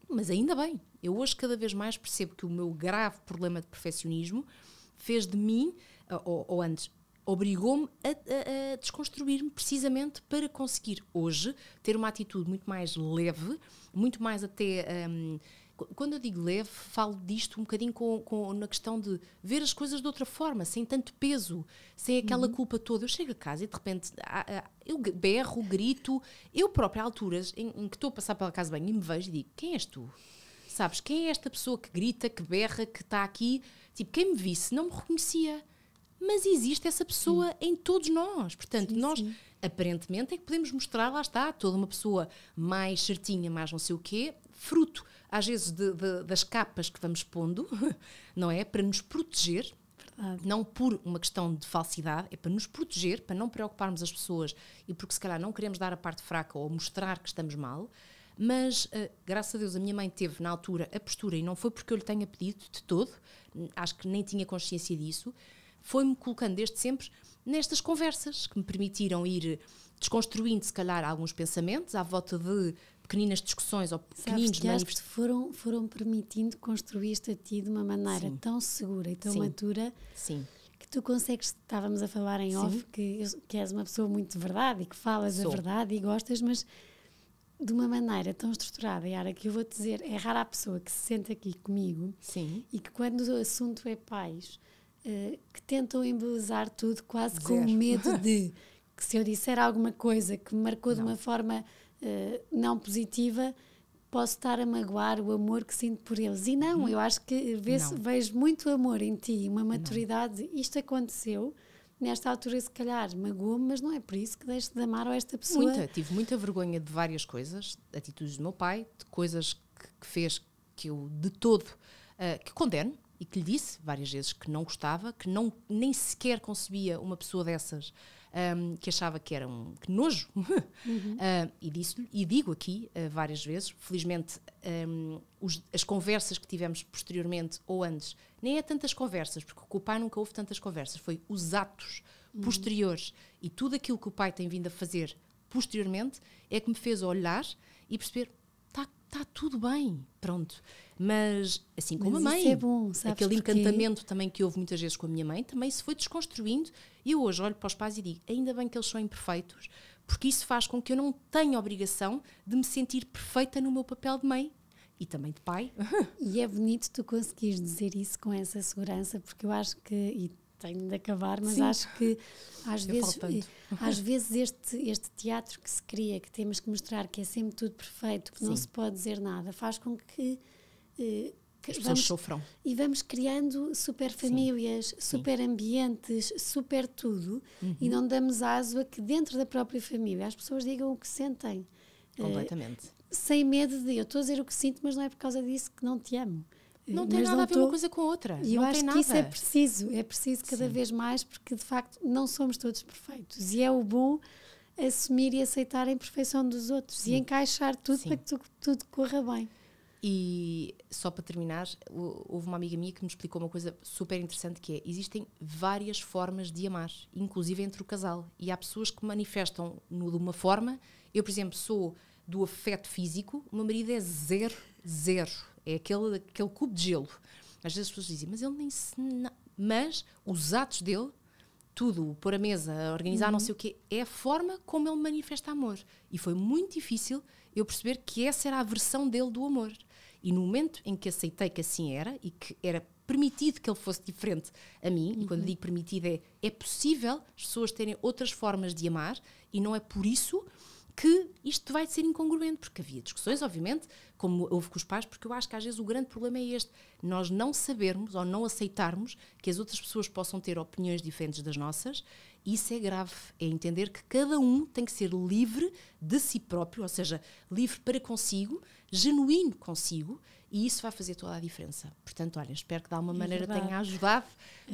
Mas ainda bem. Eu hoje cada vez mais percebo que o meu grave problema de perfeccionismo fez de mim, ah, ou, ou antes, obrigou-me a, a, a desconstruir-me precisamente para conseguir hoje ter uma atitude muito mais leve, muito mais até. Um, quando eu digo leve, falo disto um bocadinho com, com, na questão de ver as coisas de outra forma, sem tanto peso, sem aquela uhum. culpa toda. Eu chego a casa e de repente eu berro, grito. Eu própria, há alturas em, em que estou a passar pela casa bem e me vejo e digo: Quem és tu? Sabes, quem é esta pessoa que grita, que berra, que está aqui? Tipo, quem me visse não me reconhecia. Mas existe essa pessoa sim. em todos nós. Portanto, sim, nós sim. aparentemente é que podemos mostrar, lá está, toda uma pessoa mais certinha, mais não sei o quê, fruto às vezes de, de, das capas que vamos pondo, não é? Para nos proteger, Verdade. não por uma questão de falsidade, é para nos proteger, para não preocuparmos as pessoas e porque se calhar não queremos dar a parte fraca ou mostrar que estamos mal, mas, uh, graças a Deus, a minha mãe teve na altura a postura, e não foi porque eu lhe tenha pedido de todo, acho que nem tinha consciência disso, foi-me colocando desde sempre nestas conversas que me permitiram ir desconstruindo, se calhar, alguns pensamentos à volta de pequeninas discussões ou pequeninos diálogos mas... foram foram permitindo construir-te a ti de uma maneira Sim. tão segura e tão Sim. matura Sim. que tu consegues estávamos a falar em Sim. off que, que és uma pessoa muito de verdade e que falas Sou. a verdade e gostas mas de uma maneira tão estruturada, Yara, que eu vou te dizer, é rara a pessoa que se sente aqui comigo Sim. e que quando o assunto é pais, uh, que tentam embelezar tudo quase Zero. com medo de que se eu disser alguma coisa que me marcou não. de uma forma uh, não positiva, posso estar a magoar o amor que sinto por eles. E não, hum. eu acho que vejo, vejo muito amor em ti, uma maturidade. Não. Isto aconteceu nesta altura se calhar magoou-me, mas não é por isso que deixo de amar esta pessoa. Muita, tive muita vergonha de várias coisas, atitudes do meu pai, de coisas que, que fez que eu de todo uh, que condeno e que lhe disse várias vezes que não gostava, que não nem sequer concebia uma pessoa dessas um, que achava que era um que nojo. Uhum. Uh, e disse e digo aqui uh, várias vezes, felizmente um, os, as conversas que tivemos posteriormente ou antes, nem é tantas conversas, porque com o pai nunca houve tantas conversas, foi os atos uhum. posteriores e tudo aquilo que o pai tem vindo a fazer posteriormente é que me fez olhar e perceber está tudo bem, pronto. Mas, assim como Mas a mãe, é bom, aquele porquê? encantamento também que houve muitas vezes com a minha mãe, também se foi desconstruindo. E eu hoje olho para os pais e digo, ainda bem que eles são imperfeitos, porque isso faz com que eu não tenha obrigação de me sentir perfeita no meu papel de mãe e também de pai. e é bonito tu conseguires dizer isso com essa segurança, porque eu acho que, e tenho de acabar, mas Sim. acho que às vezes, às vezes este, este teatro que se cria, que temos que mostrar que é sempre tudo perfeito, que Sim. não se pode dizer nada, faz com que. Eh, as pessoas vamos, sofram. E vamos criando super famílias, Sim. super ambientes, super tudo, uhum. e não damos aso a que dentro da própria família as pessoas digam o que sentem. Eh, Completamente. Uh, sem medo de eu estou a dizer o que sinto, mas não é por causa disso que não te amo. Não tem nada não a ver tô... uma coisa com outra. E eu não acho que isso é preciso, é preciso cada Sim. vez mais, porque de facto não somos todos perfeitos. E é o bom assumir e aceitar a imperfeição dos outros Sim. e encaixar tudo Sim. para que tu, tudo corra bem. E só para terminar, houve uma amiga minha que me explicou uma coisa super interessante que é, existem várias formas de amar, inclusive entre o casal. E há pessoas que manifestam no de uma forma. Eu, por exemplo, sou do afeto físico, o meu marido é zero, zero é aquele, aquele cubo de gelo. Às vezes as pessoas dizem, mas ele nem se. Não. Mas os atos dele, tudo, pôr a mesa, organizar uhum. não sei o quê, é a forma como ele manifesta amor. E foi muito difícil eu perceber que essa era a versão dele do amor. E no momento em que aceitei que assim era e que era permitido que ele fosse diferente a mim, uhum. e quando uhum. digo permitido é é possível as pessoas terem outras formas de amar e não é por isso que isto vai ser incongruente, porque havia discussões, obviamente, como houve com os pais, porque eu acho que às vezes o grande problema é este, nós não sabermos ou não aceitarmos que as outras pessoas possam ter opiniões diferentes das nossas, isso é grave, é entender que cada um tem que ser livre de si próprio, ou seja, livre para consigo, genuíno consigo, e isso vai fazer toda a diferença. Portanto, olha, espero que de alguma é maneira é tenha ajudado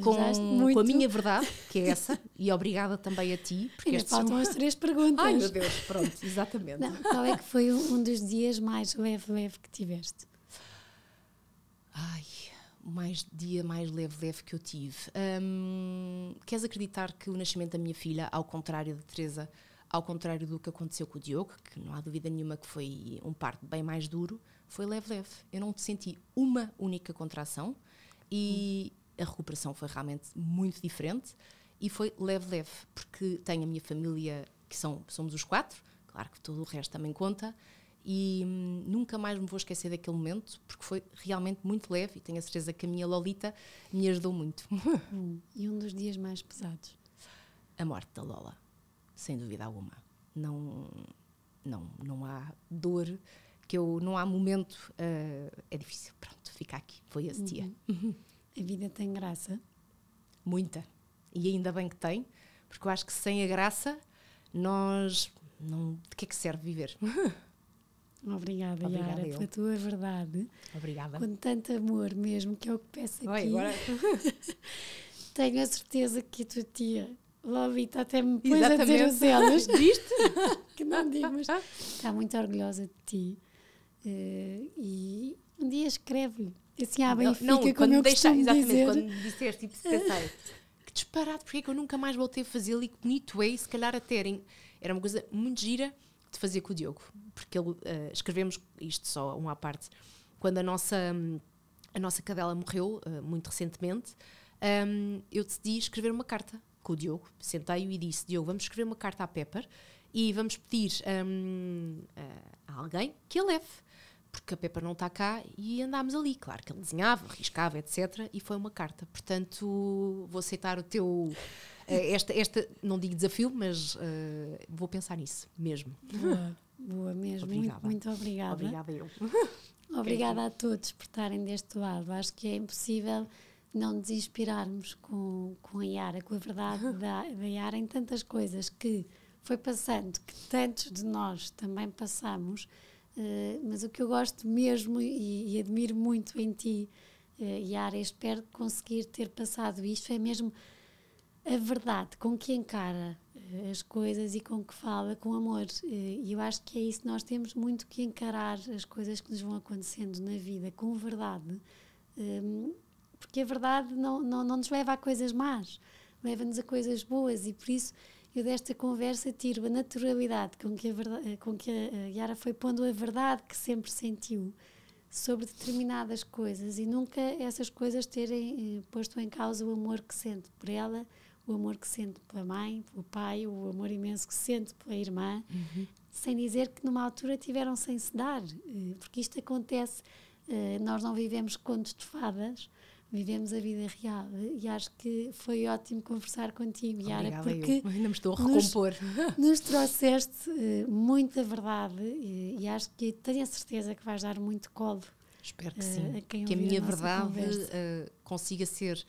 com, com, a minha verdade, que é essa, e obrigada também a ti. Porque Ainda faltam são... as três perguntas. Ai, meu Deus, pronto, exatamente. Não, qual é que foi um dos dias mais leve, leve que tiveste? Ai, mais dia mais leve, leve que eu tive. Hum, queres acreditar que o nascimento da minha filha, ao contrário de Teresa, ao contrário do que aconteceu com o Diogo, que não há dúvida nenhuma que foi um parto bem mais duro, foi leve-leve. Eu não senti uma única contração e a recuperação foi realmente muito diferente e foi leve-leve, porque tenho a minha família, que são, somos os quatro, claro que todo o resto também conta, e hum, nunca mais me vou esquecer daquele momento, porque foi realmente muito leve e tenho a certeza que a minha Lolita me ajudou muito. Hum, e um dos dias mais pesados? A morte da Lola, sem dúvida alguma. Não, não, não há dor porque eu não há momento, uh, é difícil, pronto, fica aqui, foi esse uhum. dia. Uhum. A vida tem graça? Muita, e ainda bem que tem, porque eu acho que sem a graça nós, não, de que é que serve viver? Obrigada, Obrigada Yara, pela tua verdade. Obrigada. Com tanto amor mesmo, que é o que peço aqui. Oi, agora... Tenho a certeza que a tua tia Lolita até me pôs Exatamente. a ter os elos. Viste? que não digo, mas está muito orgulhosa de ti. Uh, e um dia escreve lhe Assim, ah, bem, não, fica não, como eu deixa, exatamente, dizer. quando disseste, tipo, pensei, que disparado, porque é que eu nunca mais voltei a fazê-lo e que bonito é, e se calhar a terem. Era uma coisa muito gira de fazer com o Diogo, porque ele, uh, escrevemos isto só, um à parte, quando a nossa, a nossa cadela morreu, uh, muito recentemente, um, ehm, eu decidi escrever uma carta com o Diogo, sentei-o e disse, Diogo, vamos escrever uma carta à Pepper e vamos pedir um, ehm, a alguém que a leve porque a Pepa não está cá e andámos ali. Claro que ele desenhava, riscava, etc. E foi uma carta. Portanto, vou aceitar o teu. Eh, esta, esta não digo desafio, mas uh, vou pensar nisso mesmo. Boa, boa mesmo. Obrigada. Muito, muito obrigada. Obrigada eu. Obrigada a todos por estarem deste lado. Acho que é impossível não nos inspirarmos com, com a Yara, com a verdade da, da Yara em tantas coisas que foi passando, que tantos de nós também passamos eh, mas o que eu gosto mesmo e, e admiro muito em ti, uh, Yara, é espero conseguir ter passado isto, é mesmo a verdade com que encara uh, as coisas e com que fala com amor. E eu acho que é isso, nós temos muito que encarar as coisas que nos vão acontecendo na vida com verdade, um, porque a verdade não, não, não nos leva a coisas más, leva-nos a coisas boas e por isso eu desta conversa tiro a naturalidade com que a, verdade, eh, com que a Yara foi pondo a verdade que sempre sentiu sobre determinadas coisas e nunca essas coisas terem eh, posto em causa o amor que sente por ela, o amor que sente pela mãe, pelo pai, o amor imenso que sente pela irmã, uhum. sem dizer que numa altura tiveram sem se dar, eh, porque isto acontece. Nós não vivemos contos de fadas, vivemos a vida real. E acho que foi ótimo conversar contigo, Yara, Obrigada, porque eu. ainda me estou a recompor. Nos, nos trouxeste uh, muita verdade e, e, acho que tenho a certeza que vais dar muito colo. Espero que uh, sim, a que a minha a verdade uh, consiga ser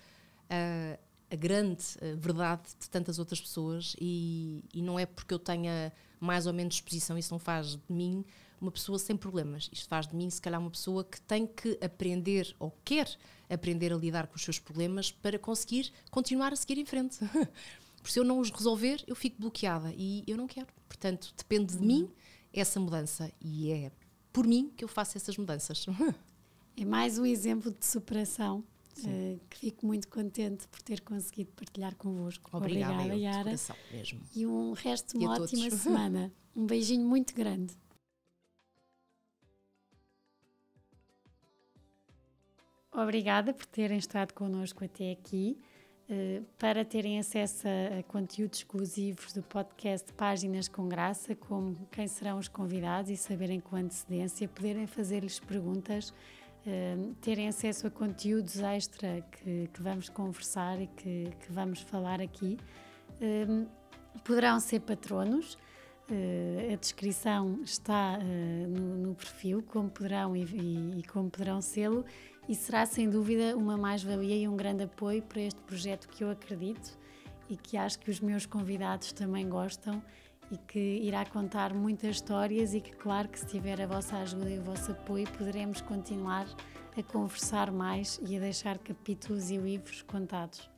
a grande verdade de tantas outras pessoas e, e não é porque eu tenha mais ou menos exposição, isso não faz de mim uma pessoa sem problemas. Isto faz de mim, se calhar, uma pessoa que tem que aprender ou quer aprender a lidar com os seus problemas para conseguir continuar a seguir em frente. Porque se eu não os resolver, eu fico bloqueada e eu não quero. Portanto, depende de mim essa mudança e é por mim que eu faço essas mudanças. É mais um exemplo de superação uh, que fico muito contente por ter conseguido partilhar convosco. Obrigada, Obrigada Yara. Mesmo. E um resto de uma ótima semana. Um beijinho muito grande. Obrigada por terem estado connosco até aqui. Eh, para terem acesso a conteúdos exclusivos do podcast Páginas com Graça, como quem serão os convidados e saberem com antecedência, poderem fazer-lhes perguntas, eh, terem acesso a conteúdos extra que, que vamos conversar e que, que vamos falar aqui, eh, poderão ser patronos. a descrição está no, no, perfil, como poderão e, e, e como poderão sê-lo e será sem dúvida uma mais-valia e um grande apoio para este projeto que eu acredito e que acho que os meus convidados também gostam e que irá contar muitas histórias e que, claro, que se tiver a vossa ajuda e o vosso apoio, poderemos continuar a conversar mais e a deixar capítulos e livros contados.